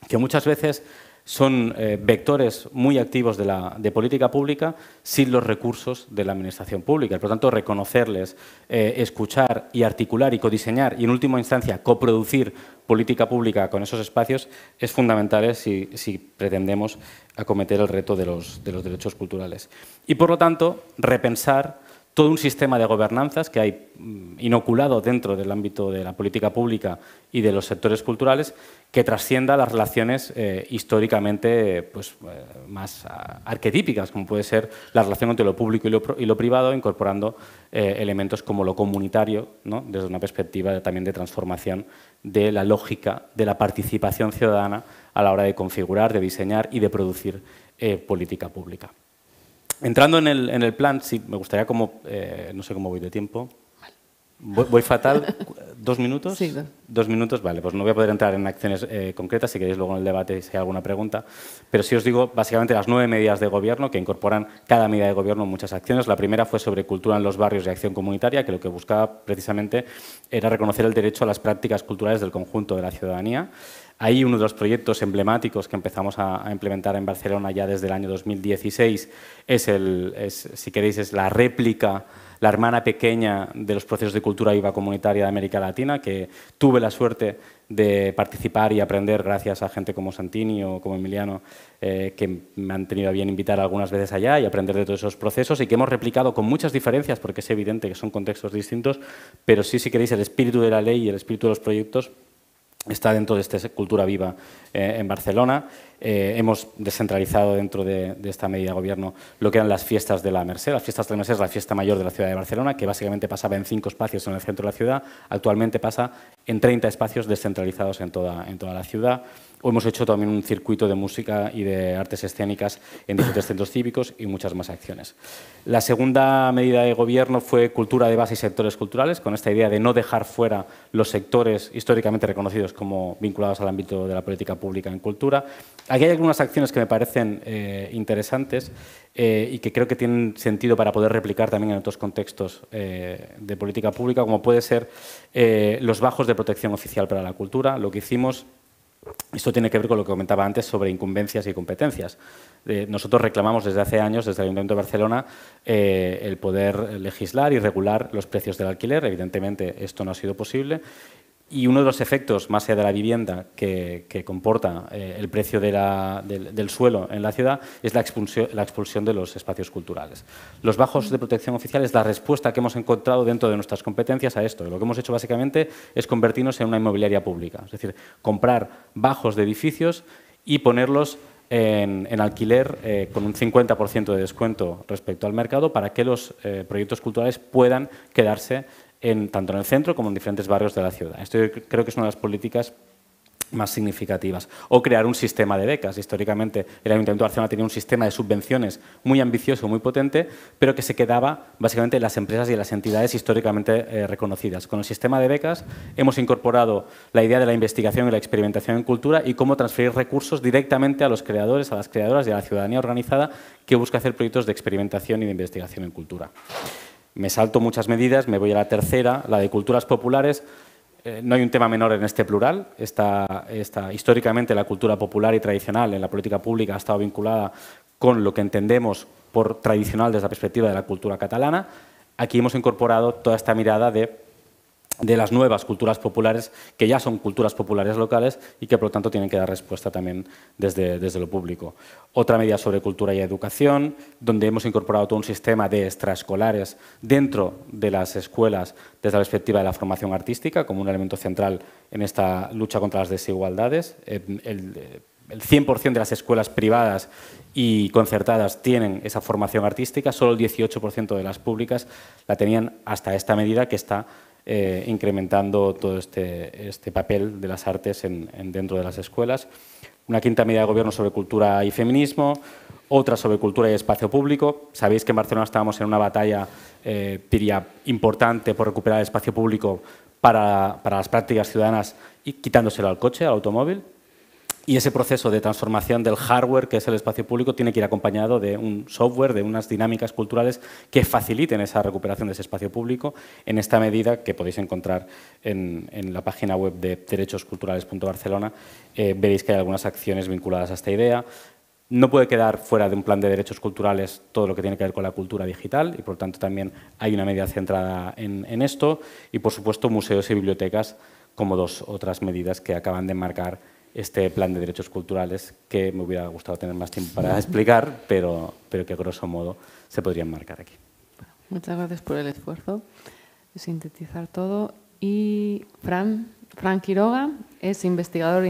que muchas veces son eh, vectores muy activos de, política pública sin los recursos de la administración pública. Por lo tanto, reconocerles, eh, escuchar y articular y codiseñar y, en última instancia, coproducir política pública con esos espacios es fundamental eh, si, pretendemos acometer el reto de los, de los derechos culturales. Y, por lo tanto, repensar todo un sistema de gobernanzas que hay mm, inoculado dentro del ámbito de la política pública y de los sectores culturales que trascienda las relaciones eh, históricamente pues, eh, más ah, arquetípicas, como puede ser la relación entre lo público y lo, privado, incorporando eh, elementos como lo comunitario, desde una perspectiva también de transformación de la lógica de la participación ciudadana a la hora de configurar, de diseñar y de producir política pública. Entrando en el, plan, sí, me gustaría como, eh, no sé cómo voy de tiempo. Voy, fatal. ¿Dos minutos? Sí. Dos. minutos, vale. Pues no voy a poder entrar en acciones eh, concretas, si queréis luego en el debate si hay alguna pregunta. Pero sí os digo básicamente las nueve medidas de gobierno que incorporan cada medida de gobierno muchas acciones. La primera fue sobre cultura en los barrios y acción comunitaria, que lo que buscaba precisamente era reconocer el derecho a las prácticas culturales del conjunto de la ciudadanía. Ahí uno de los proyectos emblemáticos que empezamos a, implementar en Barcelona ya desde el año 2016 es, el, si queréis, es la réplica la hermana pequeña de los procesos de cultura viva comunitaria de América Latina, que tuve la suerte de participar y aprender gracias a gente como Santini o como Emiliano, eh, que me han tenido a bien invitar algunas veces allá y aprender de todos esos procesos y que hemos replicado con muchas diferencias, porque es evidente que son contextos distintos, pero sí, si queréis, el espíritu de la ley y el espíritu de los proyectos está dentro de esta cultura viva eh, en Barcelona. Eh, hemos descentralizado dentro de, esta medida de gobierno lo que eran las fiestas de la Merced. Las fiestas de la Merced es la fiesta mayor de la ciudad de Barcelona, que básicamente pasaba en cinco espacios en el centro de la ciudad. Actualmente pasa en 30 espacios descentralizados en toda, en toda la ciudad hemos hecho también un circuito de música y de artes escénicas en diferentes centros cívicos y muchas más acciones. La segunda medida de gobierno fue cultura de base y sectores culturales, con esta idea de no dejar fuera los sectores históricamente reconocidos como vinculados al ámbito de la política pública en cultura. Aquí hay algunas acciones que me parecen eh, interesantes eh, y que creo que tienen sentido para poder replicar también en otros contextos eh, de política pública, como puede ser los bajos de protección oficial para la cultura. Lo que hicimos esto tiene que ver con lo que comentaba antes sobre incumbencias y competencias. Eh, nosotros reclamamos desde hace años, desde el Ayuntamiento de Barcelona, eh, el poder legislar y regular los precios del alquiler. Evidentemente, esto no ha sido posible y uno de los efectos, más allá de la vivienda, que, comporta eh, el precio del, suelo en la ciudad es la expulsión, de los espacios culturales. Los bajos de protección oficial es la respuesta que hemos encontrado dentro de nuestras competencias a esto. Lo que hemos hecho básicamente es convertirnos en una inmobiliaria pública, es decir, comprar bajos de edificios y ponerlos en, alquiler eh, con un 50% de descuento respecto al mercado para que los eh, proyectos culturales puedan quedarse tanto en el centro como en diferentes barrios de la ciudad. Esto creo que es una de las políticas más significativas. O crear un sistema de becas. Históricamente, el Ayuntamiento de Barcelona tenía un sistema de subvenciones muy ambicioso, muy potente, pero que se quedaba básicamente en las empresas y en las entidades históricamente eh, reconocidas. Con el sistema de becas hemos incorporado la idea de la investigación y la experimentación en cultura y cómo transferir recursos directamente a los creadores, a las creadoras y a la ciudadanía organizada que busca hacer proyectos de experimentación y de investigación en cultura me salto muchas medidas, me voy a la tercera, la de culturas populares. Eh, no hay un tema menor en este plural. históricamente la cultura popular y tradicional en la política pública ha estado vinculada con lo que entendemos por tradicional desde la perspectiva de la cultura catalana. Aquí hemos incorporado toda esta mirada de de las nuevas culturas populares, que ya son culturas populares locales y que por lo tanto tienen que dar respuesta también desde, lo público. Otra medida sobre cultura y educación, donde hemos incorporado todo un sistema de extraescolares dentro de las escuelas desde la perspectiva de la formación artística, como un elemento central en esta lucha contra las desigualdades. El, el 100% de las escuelas privadas y concertadas tienen esa formación artística, solo el 18% de las públicas la tenían hasta esta medida que está eh, incrementando todo este, este, papel de las artes dentro de las escuelas. Una quinta medida de gobierno sobre cultura y feminismo, otra sobre cultura y espacio público. Sabéis que en Barcelona estábamos en una batalla, eh, diría, importante por recuperar el espacio público para, para las prácticas ciudadanas y quitándoselo al coche, al automóvil. Y ese proceso de transformación del hardware, que es el espacio público, tiene que ir acompañado de un software, de unas dinámicas culturales que faciliten esa recuperación de ese espacio público en esta medida que podéis encontrar en, la página web de derechosculturales.barcelona. Eh, veréis que hay algunas acciones vinculadas a esta idea. No puede quedar fuera de un plan de derechos culturales todo lo que tiene que ver con la cultura digital y por tanto también hay una medida centrada en, en esto y por supuesto museos y bibliotecas como dos otras medidas que acaban de marcar este plan de derechos culturales que me hubiera gustado tener más tiempo para explicar, pero, pero que a grosso modo se podrían marcar aquí. Muchas gracias por el esfuerzo de sintetizar todo. Y Fran, Fran Quiroga es investigador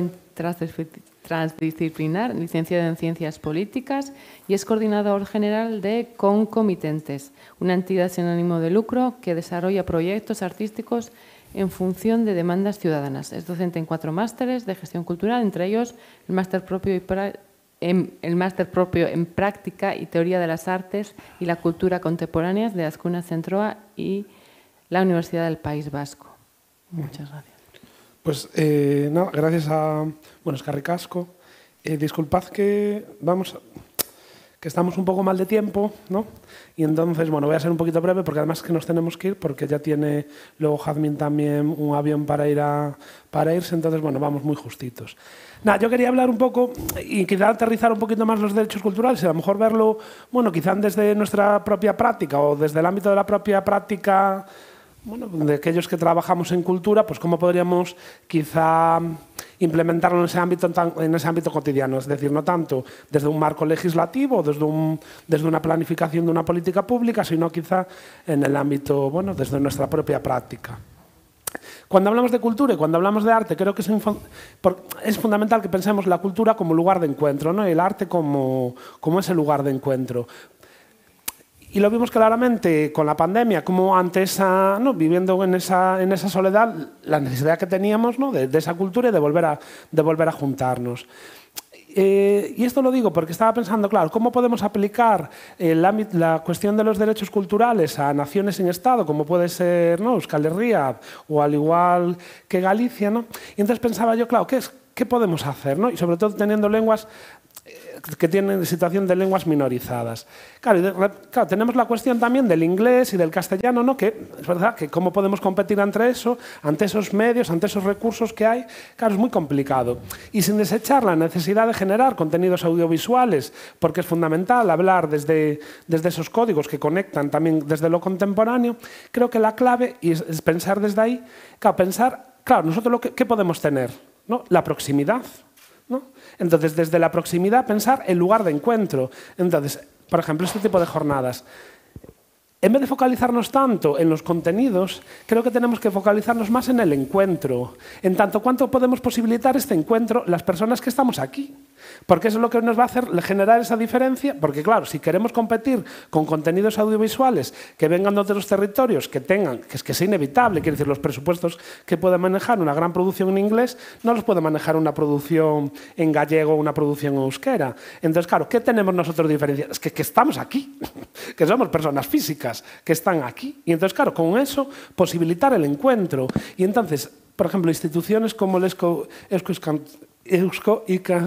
transdisciplinar, licenciado en Ciencias Políticas y es coordinador general de Concomitentes, una entidad sin ánimo de lucro que desarrolla proyectos artísticos en función de demandas ciudadanas. Es docente en cuatro másteres de gestión cultural, entre ellos el máster propio, y en, em, el máster propio en práctica y teoría de las artes y la cultura contemporáneas de Azcuna Centroa y la Universidad del País Vasco. Muchas gracias. Pues eh, gracias a bueno, Escarricasco. Eh, disculpad que vamos que estamos un poco mal de tiempo, ¿no? Y entonces, bueno, voy a ser un poquito breve porque además que nos tenemos que ir porque ya tiene luego Jazmín también un avión para, ir a, para irse, entonces, bueno, vamos muy justitos. Nada, yo quería hablar un poco y quizá aterrizar un poquito más los derechos culturales y a lo mejor verlo, bueno, quizá desde nuestra propia práctica o desde el ámbito de la propia práctica bueno, de aquellos que trabajamos en cultura, pues cómo podríamos quizá implementarlo en ese ámbito, en ámbito cotidiano. Es decir, no tanto desde un marco legislativo, desde, desde una planificación de una política pública, sino quizá en el ámbito, bueno, desde nuestra propia práctica. Cuando hablamos de cultura y cuando hablamos de arte, creo que es, fundamental que pensemos la cultura como lugar de encuentro ¿no? el arte como, como ese lugar de encuentro. Y lo vimos claramente con la pandemia, como antes viviendo en esa, en esa soledad, la necesidad que teníamos de, esa cultura y de volver a, de volver a juntarnos. Eh, y esto lo digo porque estaba pensando, claro, ¿cómo podemos aplicar eh, la cuestión de los derechos culturales a naciones sin Estado, como puede ser ¿no? Euskal Herria o al igual que Galicia? ¿no? Y entonces pensaba yo, claro, ¿qué es, que podemos hacer? ¿no? Y sobre todo teniendo lenguas eh, que tienen situación de lenguas minorizadas. Claro, y de, claro, tenemos la cuestión también del inglés y del castellano, ¿no? Que es verdad que cómo podemos competir ante eso, ante esos medios, ante esos recursos que hay, claro, es muy complicado. Y sin desechar la necesidad de generar contenidos audiovisuales, porque es fundamental hablar desde, desde esos códigos que conectan también desde lo contemporáneo, creo que la clave es, es pensar desde ahí, claro, pensar, claro, nosotros lo que, qué podemos tener ¿no? La proximidad. Entonces, desde la proximidad pensar el lugar de encuentro. Entonces, por ejemplo, este tipo de jornadas. En vez de focalizarnos tanto en los contenidos, creo que tenemos que focalizarnos más en el encuentro, en tanto cuánto podemos posibilitar este encuentro las personas que estamos aquí. Porque eso es lo que nos va a hacer generar esa diferencia, porque claro, si queremos competir con contenidos audiovisuales que vengan de otros territorios, que tengan, que es que sea inevitable, quiero decir, los presupuestos que puede manejar una gran producción en inglés, no los puede manejar una producción en gallego o una producción en euskera. Entonces, claro, ¿qué tenemos nosotros de diferencia? Es que, que estamos aquí, que somos personas físicas, que están aquí. Y entonces, claro, con eso posibilitar el encuentro. Y entonces, por ejemplo, instituciones como el ESCO,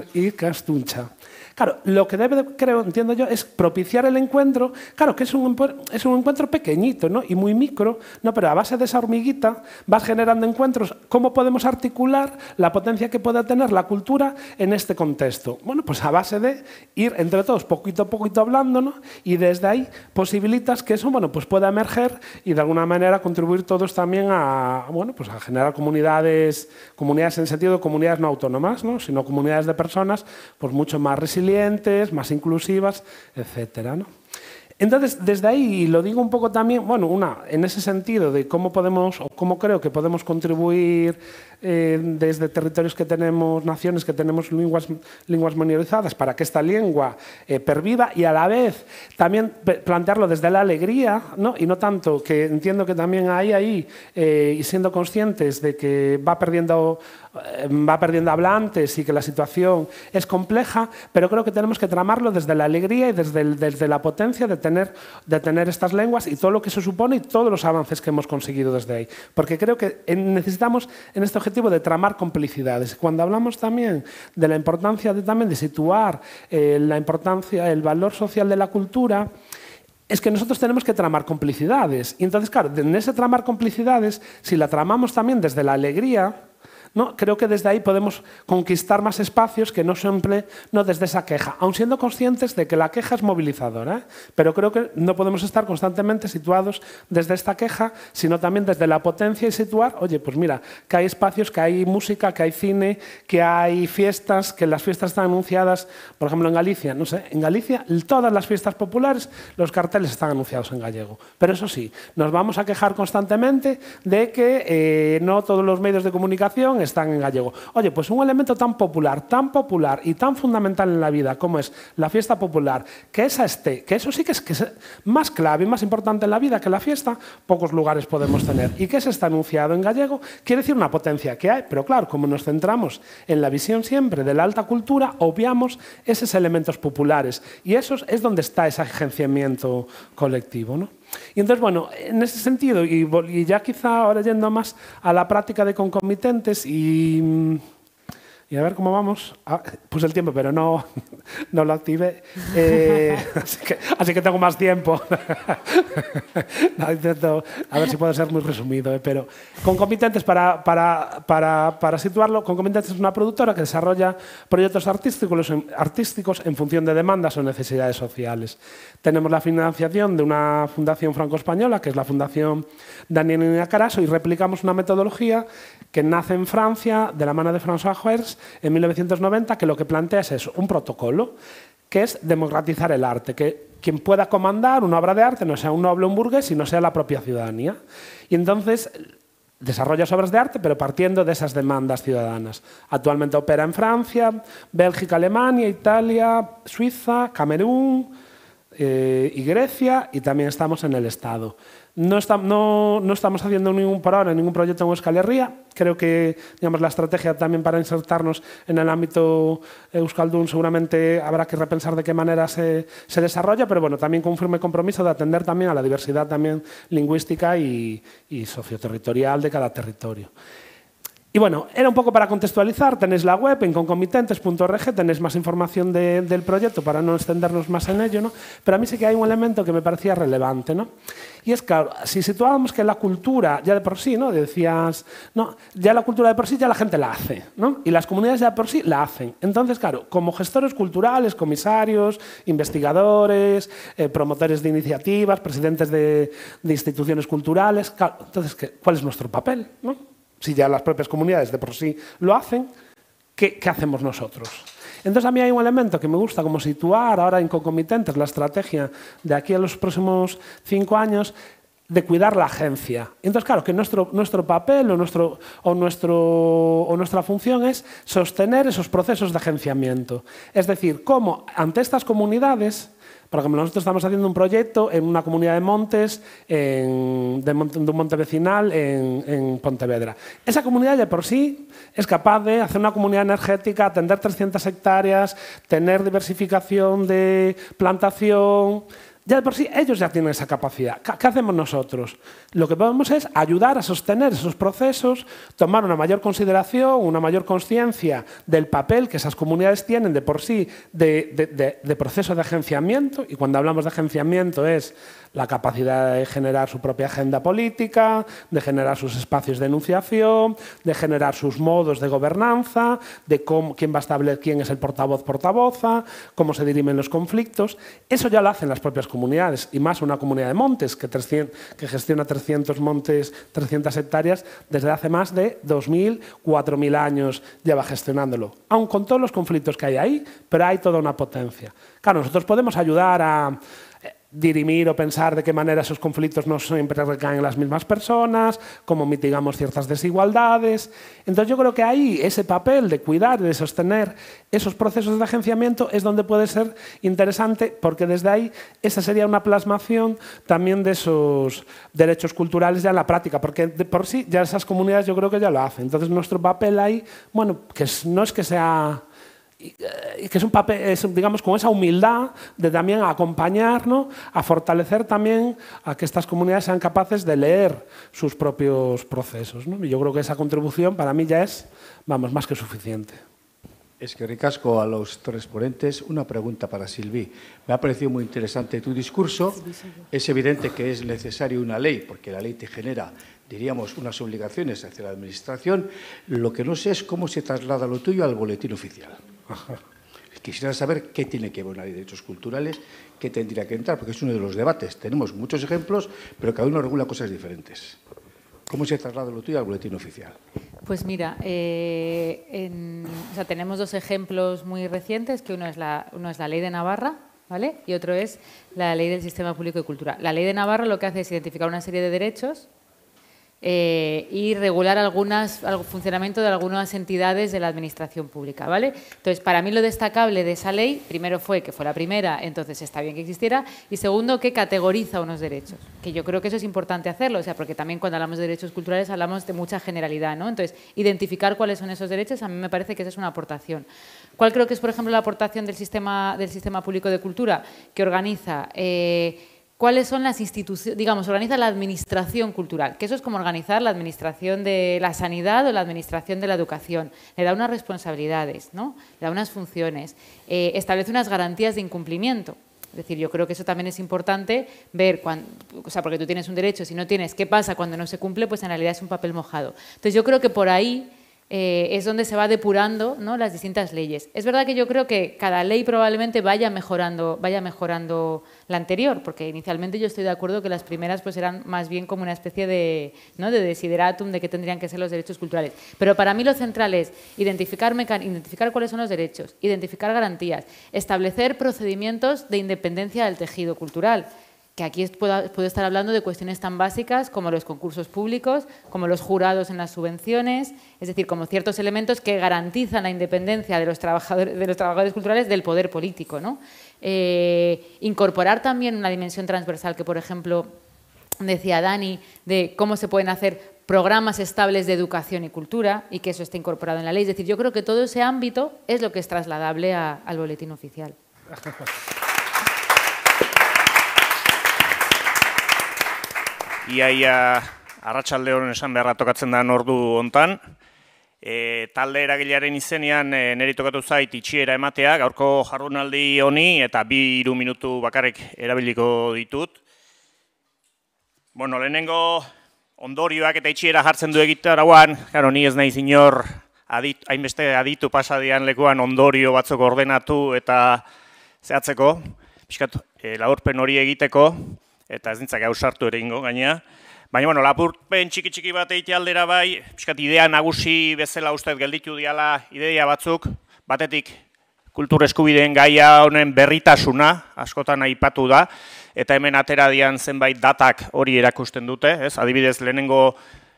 y, Castuncha. Claro, lo que debe, creo, entiendo yo, es propiciar el encuentro, claro, que es un, es un encuentro pequeñito ¿no? y muy micro, ¿no? pero a base de esa hormiguita vas generando encuentros. ¿Cómo podemos articular la potencia que pueda tener la cultura en este contexto? Bueno, pues a base de ir entre todos poquito a poquito hablando y desde ahí posibilitas que eso bueno, pues pueda emerger y de alguna manera contribuir todos también a, bueno, pues a generar comunidades, comunidades en sentido de comunidades no autónomas, sino comunidades de personas pues mucho más resilientes clientes más inclusivas, etcétera, ¿no? Entonces, desde ahí lo digo un poco también, bueno, una, en ese sentido de cómo podemos, o cómo creo que podemos contribuir eh, desde territorios que tenemos, naciones que tenemos lenguas, lenguas minorizadas, para que esta lengua eh, perviva y a la vez también plantearlo desde la alegría, ¿no? y no tanto, que entiendo que también hay ahí, eh, y siendo conscientes de que va perdiendo va perdiendo hablantes y que la situación es compleja, pero creo que tenemos que tramarlo desde la alegría y desde, desde la potencia de tener, de tener estas lenguas y todo lo que se supone y todos los avances que hemos conseguido desde ahí. Porque creo que necesitamos en este objetivo de tramar complicidades. Cuando hablamos también de la importancia de, también de situar eh, la importancia, el valor social de la cultura, es que nosotros tenemos que tramar complicidades. Y entonces, claro, en ese tramar complicidades, si la tramamos también desde la alegría, no, creo que desde ahí podemos conquistar más espacios que no siempre, no desde esa queja, aun siendo conscientes de que la queja es movilizadora, ¿eh? pero creo que no podemos estar constantemente situados desde esta queja, sino también desde la potencia y situar, oye, pues mira, que hay espacios, que hay música, que hay cine, que hay fiestas, que las fiestas están anunciadas, por ejemplo, en Galicia, no sé, en Galicia todas las fiestas populares, los carteles están anunciados en gallego. Pero eso sí, nos vamos a quejar constantemente de que eh, no todos los medios de comunicación están en gallego. Oye, pues un elemento tan popular, tan popular y tan fundamental en la vida como es la fiesta popular, que esa esté, que eso sí que es, más clave y más importante en la vida que la fiesta, pocos lugares podemos tener. Y que se está anunciado en gallego, quiere decir una potencia que hay, pero claro, como nos centramos en la visión siempre de la alta cultura, obviamos esos elementos populares. Y eso es donde está ese agenciamiento colectivo. ¿no? Y entonces, bueno, en ese sentido, y, ya quizá ahora yendo más a la práctica de concomitentes y mm, y a ver cómo vamos. Ah, puse el tiempo, pero no, no lo activé. Eh, así, que, tengo más tiempo. a ver si puedo ser muy resumido. Eh, pero Concomitentes, para, para, para, para, situarlo, es una productora que desarrolla proyectos artísticos en, artísticos en función de demandas o necesidades sociales. Tenemos la financiación de una fundación franco-española, que es la Fundación Daniel Caraso, y replicamos una metodología que nace en Francia de la mano de François Huers en 1990, que lo que plantea es un protocolo que es democratizar el arte, que quien pueda comandar una obra de arte no sea un noble, un burgués, sino sea la propia ciudadanía. Y entonces desarrolla obras de arte, pero partiendo de esas demandas ciudadanas. Actualmente opera en Francia, Bélgica, Alemania, Italia, Suiza, Camerún eh, y Grecia, y también estamos en el Estado. No, estamos haciendo ningún, por ahora ningún proyecto en Euskal Herria. Creo que digamos, la estrategia también para insertarnos en el ámbito Euskaldun seguramente habrá que repensar de qué manera se, desarrolla, pero bueno, también con un firme compromiso de atender también a la diversidad también lingüística y socioterritorial de cada territorio. Y bueno, era un poco para contextualizar, tenéis la web en concomitentes.org, tenéis más información del proyecto para no extendernos más en ello, ¿no? Pero a mí sí que hay un elemento que me parecía relevante, ¿no? Y es claro si situábamos que la cultura ya de por sí, ¿no? Decías, no, ya la cultura de por sí ya la gente la hace, ¿no? Y las comunidades ya de por sí la hacen. Entonces, claro, como gestores culturales, comisarios, investigadores, eh, promotores de iniciativas, presidentes de, instituciones culturales, entonces, ¿cuál es nuestro papel, ¿no? si ya las propias comunidades de por sí lo hacen, ¿qué, hacemos nosotros? Entonces a mí hay un elemento que me gusta como situar ahora en concomitentes la estrategia de aquí a los próximos cinco años de cuidar la agencia. Entonces, claro, que nuestro, nuestro papel o, o nuestra función es sostener esos procesos de agenciamiento. Es decir, cómo ante estas comunidades por ejemplo, nosotros estamos haciendo un proyecto en una comunidad de montes, en, de, un monte vecinal en, Pontevedra. Esa comunidad ya por sí es capaz de hacer una comunidad energética, atender 300 hectáreas, tener diversificación de plantación. Ya de por sí ellos ya tienen esa capacidad. ¿Qué hacemos nosotros? Lo que podemos es ayudar a sostener esos procesos, tomar una mayor consideración, una mayor conciencia del papel que esas comunidades tienen de por sí de, de, proceso de agenciamiento. Y cuando hablamos de agenciamiento es la capacidad de generar su propia agenda política, de generar sus espacios de enunciación, de generar sus modos de gobernanza, de quién va a establecer quién es el portavoz portavoza, cómo se dirimen los conflictos. Eso ya lo hacen las propias comunidades, y más una comunidad de montes que, que gestiona 300 300 montes, 300 hectáreas, desde hace más de 2.000, 4.000 años lleva gestionándolo, aún con todos los conflictos que hay ahí, pero hay toda una potencia. Claro, nosotros podemos ayudar a, dirimir o pensar de qué manera esos conflictos no siempre recaen en las mismas personas, cómo mitigamos ciertas desigualdades. Entonces yo creo que ahí ese papel de cuidar, y de sostener esos procesos de agenciamiento es donde puede ser interesante porque desde ahí esa sería una plasmación también de esos derechos culturales ya en la práctica, porque por sí ya esas comunidades yo creo que ya lo hacen. Entonces nuestro papel ahí, bueno, que no es que sea eh, y que es un papel, digamos, con esa humildad de también acompañar, ¿no? a fortalecer también a que estas comunidades sean capaces de leer sus propios procesos. Y yo creo que esa contribución para mí ya es, vamos, más que suficiente. Es que ricasco a los tres ponentes. Una pregunta para Silvi. Me ha parecido muy interesante tu discurso. Es evidente que es necesaria una ley, porque la ley te genera, diríamos, unas obligaciones hacia la Administración. Lo que no sé es cómo se traslada lo tuyo al boletín oficial. Quisiera saber qué tiene que ver la ley de derechos culturales, qué tendría que entrar, porque es uno de los debates. Tenemos muchos ejemplos, pero cada uno regula cosas diferentes. ¿Cómo se ha trasladado lo tuyo al boletín oficial? Pues mira, eh, tenemos dos ejemplos muy recientes, que uno es la, es la ley de Navarra, ¿vale? Y otro es la ley del sistema público de cultura. La ley de Navarra lo que hace es identificar una serie de derechos eh, y regular algunas, el funcionamiento de algunas entidades de la Administración Pública. ¿vale? Entonces, para mí lo destacable de esa ley, primero fue que fue la primera, entonces está bien que existiera, y segundo, que categoriza unos derechos, que yo creo que eso es importante hacerlo, o sea, porque también cuando hablamos de derechos culturales hablamos de mucha generalidad, ¿no? Entonces, identificar cuáles son esos derechos, a mí me parece que esa es una aportación. ¿Cuál creo que es, por ejemplo, la aportación del sistema, del sistema público de cultura? Que organiza... Eh, cuáles son las instituciones, digamos, organiza la administración cultural, que eso es como organizar la administración de la sanidad o la administración de la educación. Le da unas responsabilidades, ¿no? le da unas funciones, eh, establece unas garantías de incumplimiento. Es decir, yo creo que eso también es importante ver, cuando, o sea, porque tú tienes un derecho, si no tienes, ¿qué pasa cuando no se cumple? Pues en realidad es un papel mojado. Entonces yo creo que por ahí eh, es donde se va depurando ¿no? las distintas leyes. Es verdad que yo creo que cada ley probablemente vaya mejorando, vaya mejorando la anterior, porque inicialmente yo estoy de acuerdo que las primeras pues eran más bien como una especie de, ¿no? de desideratum de qué tendrían que ser los derechos culturales. Pero para mí lo central es identificar cuáles son los derechos, identificar garantías, establecer procedimientos de independencia del tejido cultural que aquí puedo, estar hablando de cuestiones tan básicas como los concursos públicos, como los jurados en las subvenciones, es decir, como ciertos elementos que garantizan la independencia de los trabajadores, culturales del poder político. Eh, incorporar también una dimensión transversal que, por ejemplo, decía Dani, de cómo se pueden hacer programas estables de educación y cultura y que eso esté incorporado en la ley. Es decir, yo creo que todo ese ámbito es lo que es trasladable al boletín oficial. Iaia arratsalde horren esan beharra tokatzen da ordu hontan. E, talde eragilearen izenean e, tokatu zait itxiera ematea, gaurko jarrunaldi honi eta bi iru minutu bakarrik erabiliko ditut. Bueno, lehenengo ondorioak eta itxiera jartzen du egitea arauan, gano ni ez nahi zinor, adit, hainbeste aditu pasadean lekuan ondorio batzuk ordenatu eta zehatzeko, biskatu, e, laurpen hori egiteko, eta ez nintzak hausartu ere ingo gainea. Baina, bueno, lapurpen txiki-txiki bat egite aldera bai, piskat idea nagusi bezala ustez gelditu diala ideia batzuk, batetik kultur eskubideen gaia honen berritasuna, askotan aipatu da, eta hemen atera dian zenbait datak hori erakusten dute, ez? Adibidez, lehenengo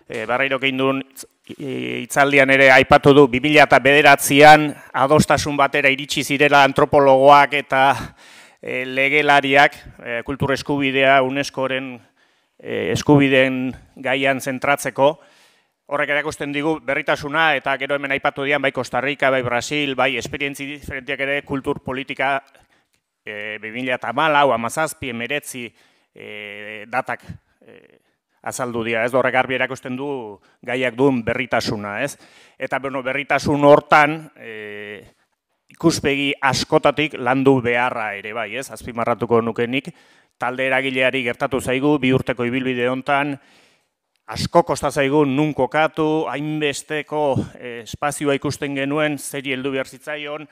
e, barreirok egin ere aipatu du 2000 eta bederatzean adostasun batera iritsi zirela antropologoak eta Eh, legelariak eh, kultur eskubidea UNESCOren eh, eskubideen gaian zentratzeko. Horrek erakusten digu berritasuna eta gero hemen aipatu dian bai Costa Rica, bai Brasil, bai esperientzi diferentiak ere kultur politika eh 2000 eta malau, amazazpi, emeretzi datak azaldu dira, ez? Horrek garbi erakusten du gaiak duen berritasuna, ez? Eta berritasun hortan, ikuspegi askotatik landu beharra ere bai, ez? Azpimarratuko nukenik talde eragileari gertatu zaigu bi urteko ibilbide hontan asko kosta zaigu nun kokatu, hainbesteko eh, espazioa ikusten genuen seri heldu behar zitzaion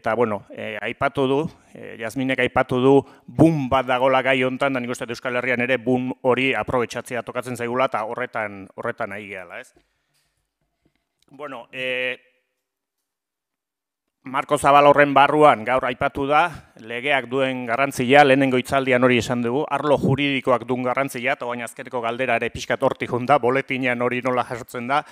eta bueno, eh, aipatu du, e, aipatu du boom bat dagola gai hontan, da nikuzte Euskal Herrian ere boom hori aprobetxatzea tokatzen zaigula eta horretan horretan ahi ez? Bueno, eh Marko horren barruan gaur aipatu da, legeak duen garrantzia, lehenengo itzaldian hori esan dugu, arlo juridikoak duen garrantzia, eta baina azkereko galdera ere pixkat horti junta, boletinean hori nola jasotzen da.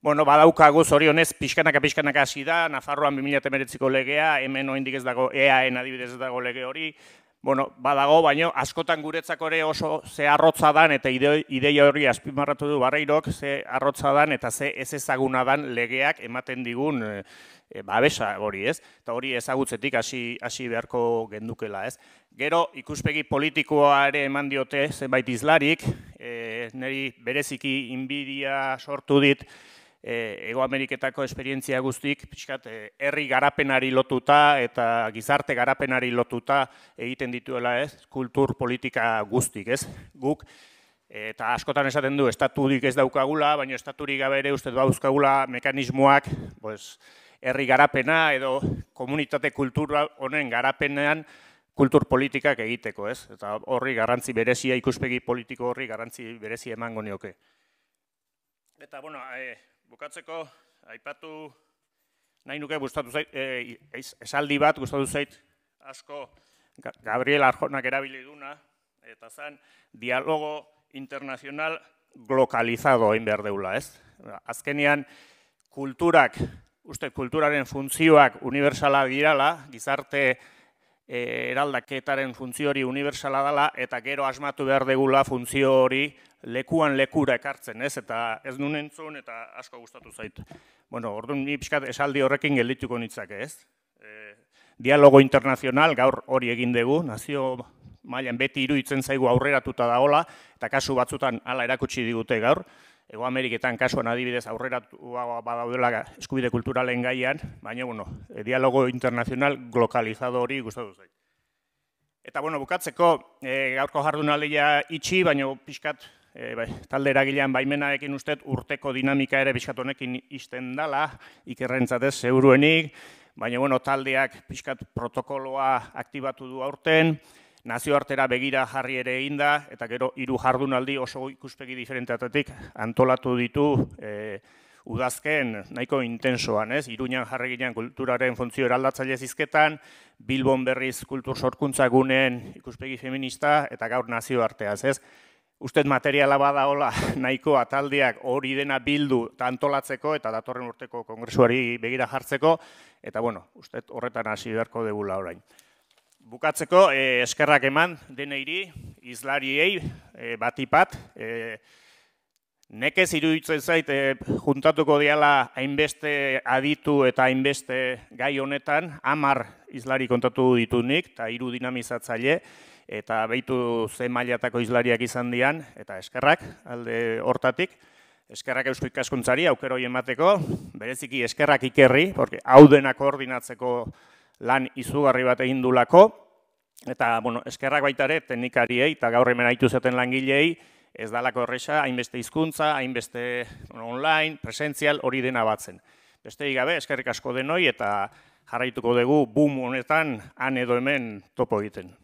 Bueno, badaukagu zorionez, pixkanaka pixkanaka hasi da, Nafarroan 2008ko legea, hemen oindik ez dago, EAen adibidez dago lege hori, bueno, badago, baino askotan guretzako ere oso ze arrotza eta ideia hori azpimarratu du barreirok, ze arrotza eta ze ez ezaguna dan legeak ematen digun eh, eh, babesa hori, ez? Eta hori ezagutzetik hasi hasi beharko gendukela, ez? Gero, ikuspegi politikoa ere eman diote zenbait izlarik, e, eh, neri bereziki inbidia sortu dit, E, Ego Ameriketako esperientzia guztik, pixkat, e, herri garapenari lotuta eta gizarte garapenari lotuta egiten dituela, ez, kultur politika guztik, ez, guk, eta askotan esaten du, estaturik ez daukagula, baina estaturik gabe ere uste bauzkagula mekanismoak, pues, herri garapena edo komunitate kultura honen garapenean kultur politikak egiteko, ez? Eta horri garrantzi berezia, ikuspegi politiko horri garrantzi berezia emango nioke. Eta, bueno, eh, bukatzeko, aipatu, nahi nuke gustatu zait, eh, esaldi bat gustatu zait asko Gabriel Arjonak erabili duna, eta zan, dialogo internazional glokalizado hain behar deula, ez? Azkenian, kulturak, uste, kulturaren funtzioak universala dirala, gizarte, E, eraldaketaren funtzio hori unibersala dela eta gero asmatu behar degula funtzio hori lekuan lekura ekartzen, ez? Eta ez nun entzun eta asko gustatu zait. Bueno, orduan ni pixkat esaldi horrekin geldituko nitzake, ez? E, dialogo internazional, gaur hori egin dugu, nazio mailan beti iruditzen zaigu aurreratuta daola, eta kasu batzutan hala erakutsi digute gaur, Ego Ameriketan kasuan adibidez aurrera badaudela eskubide kulturalen gaian, baina bueno, eh, dialogo internazional glokalizado hori gustatu zait. Eta bueno, bukatzeko, e, gaurko jardunaldia itxi, baina pixkat eh, bai, talde eragilean baimenaekin ustet urteko dinamika ere pixkat honekin izten dela, ikerrentzat ez zeuruenik, baina bueno, taldeak pixkat protokoloa aktibatu du aurten, nazioartera begira jarri ere egin da, eta gero hiru jardunaldi oso ikuspegi diferentatetik antolatu ditu e, udazken nahiko intensoan, ez? Iruñan jarri kulturaren funtzio eraldatzaile zizketan, Bilbon berriz kultur sorkuntza guneen ikuspegi feminista eta gaur nazioarteaz, ez? Usted materiala bada hola nahiko ataldiak hori dena bildu eta antolatzeko eta datorren urteko kongresuari begira jartzeko eta bueno, usted horretan hasi beharko degula orain bukatzeko eh, eskerrak eman deneiri, izlariei, e, eh, batipat, e, eh, nekez iruditzen zait, juntatuko diala hainbeste aditu eta hainbeste gai honetan, amar izlari kontatu ditunik, eta hiru dinamizatzaile, eta behitu ze mailatako izlariak izan dian, eta eskerrak alde hortatik, eskerrak eusko ikaskuntzari, aukero emateko, bereziki eskerrak ikerri, porque hau koordinatzeko lan izugarri bat egin dulako, eta, bueno, eskerrak baita ere, teknikariei eta gaur hemen haitu zeten langilei, ez dalako horreza, hainbeste hizkuntza, hainbeste online, presentzial, hori dena batzen. Beste gabe eskerrik asko denoi, eta jarraituko dugu boom honetan, han edo hemen topo egiten.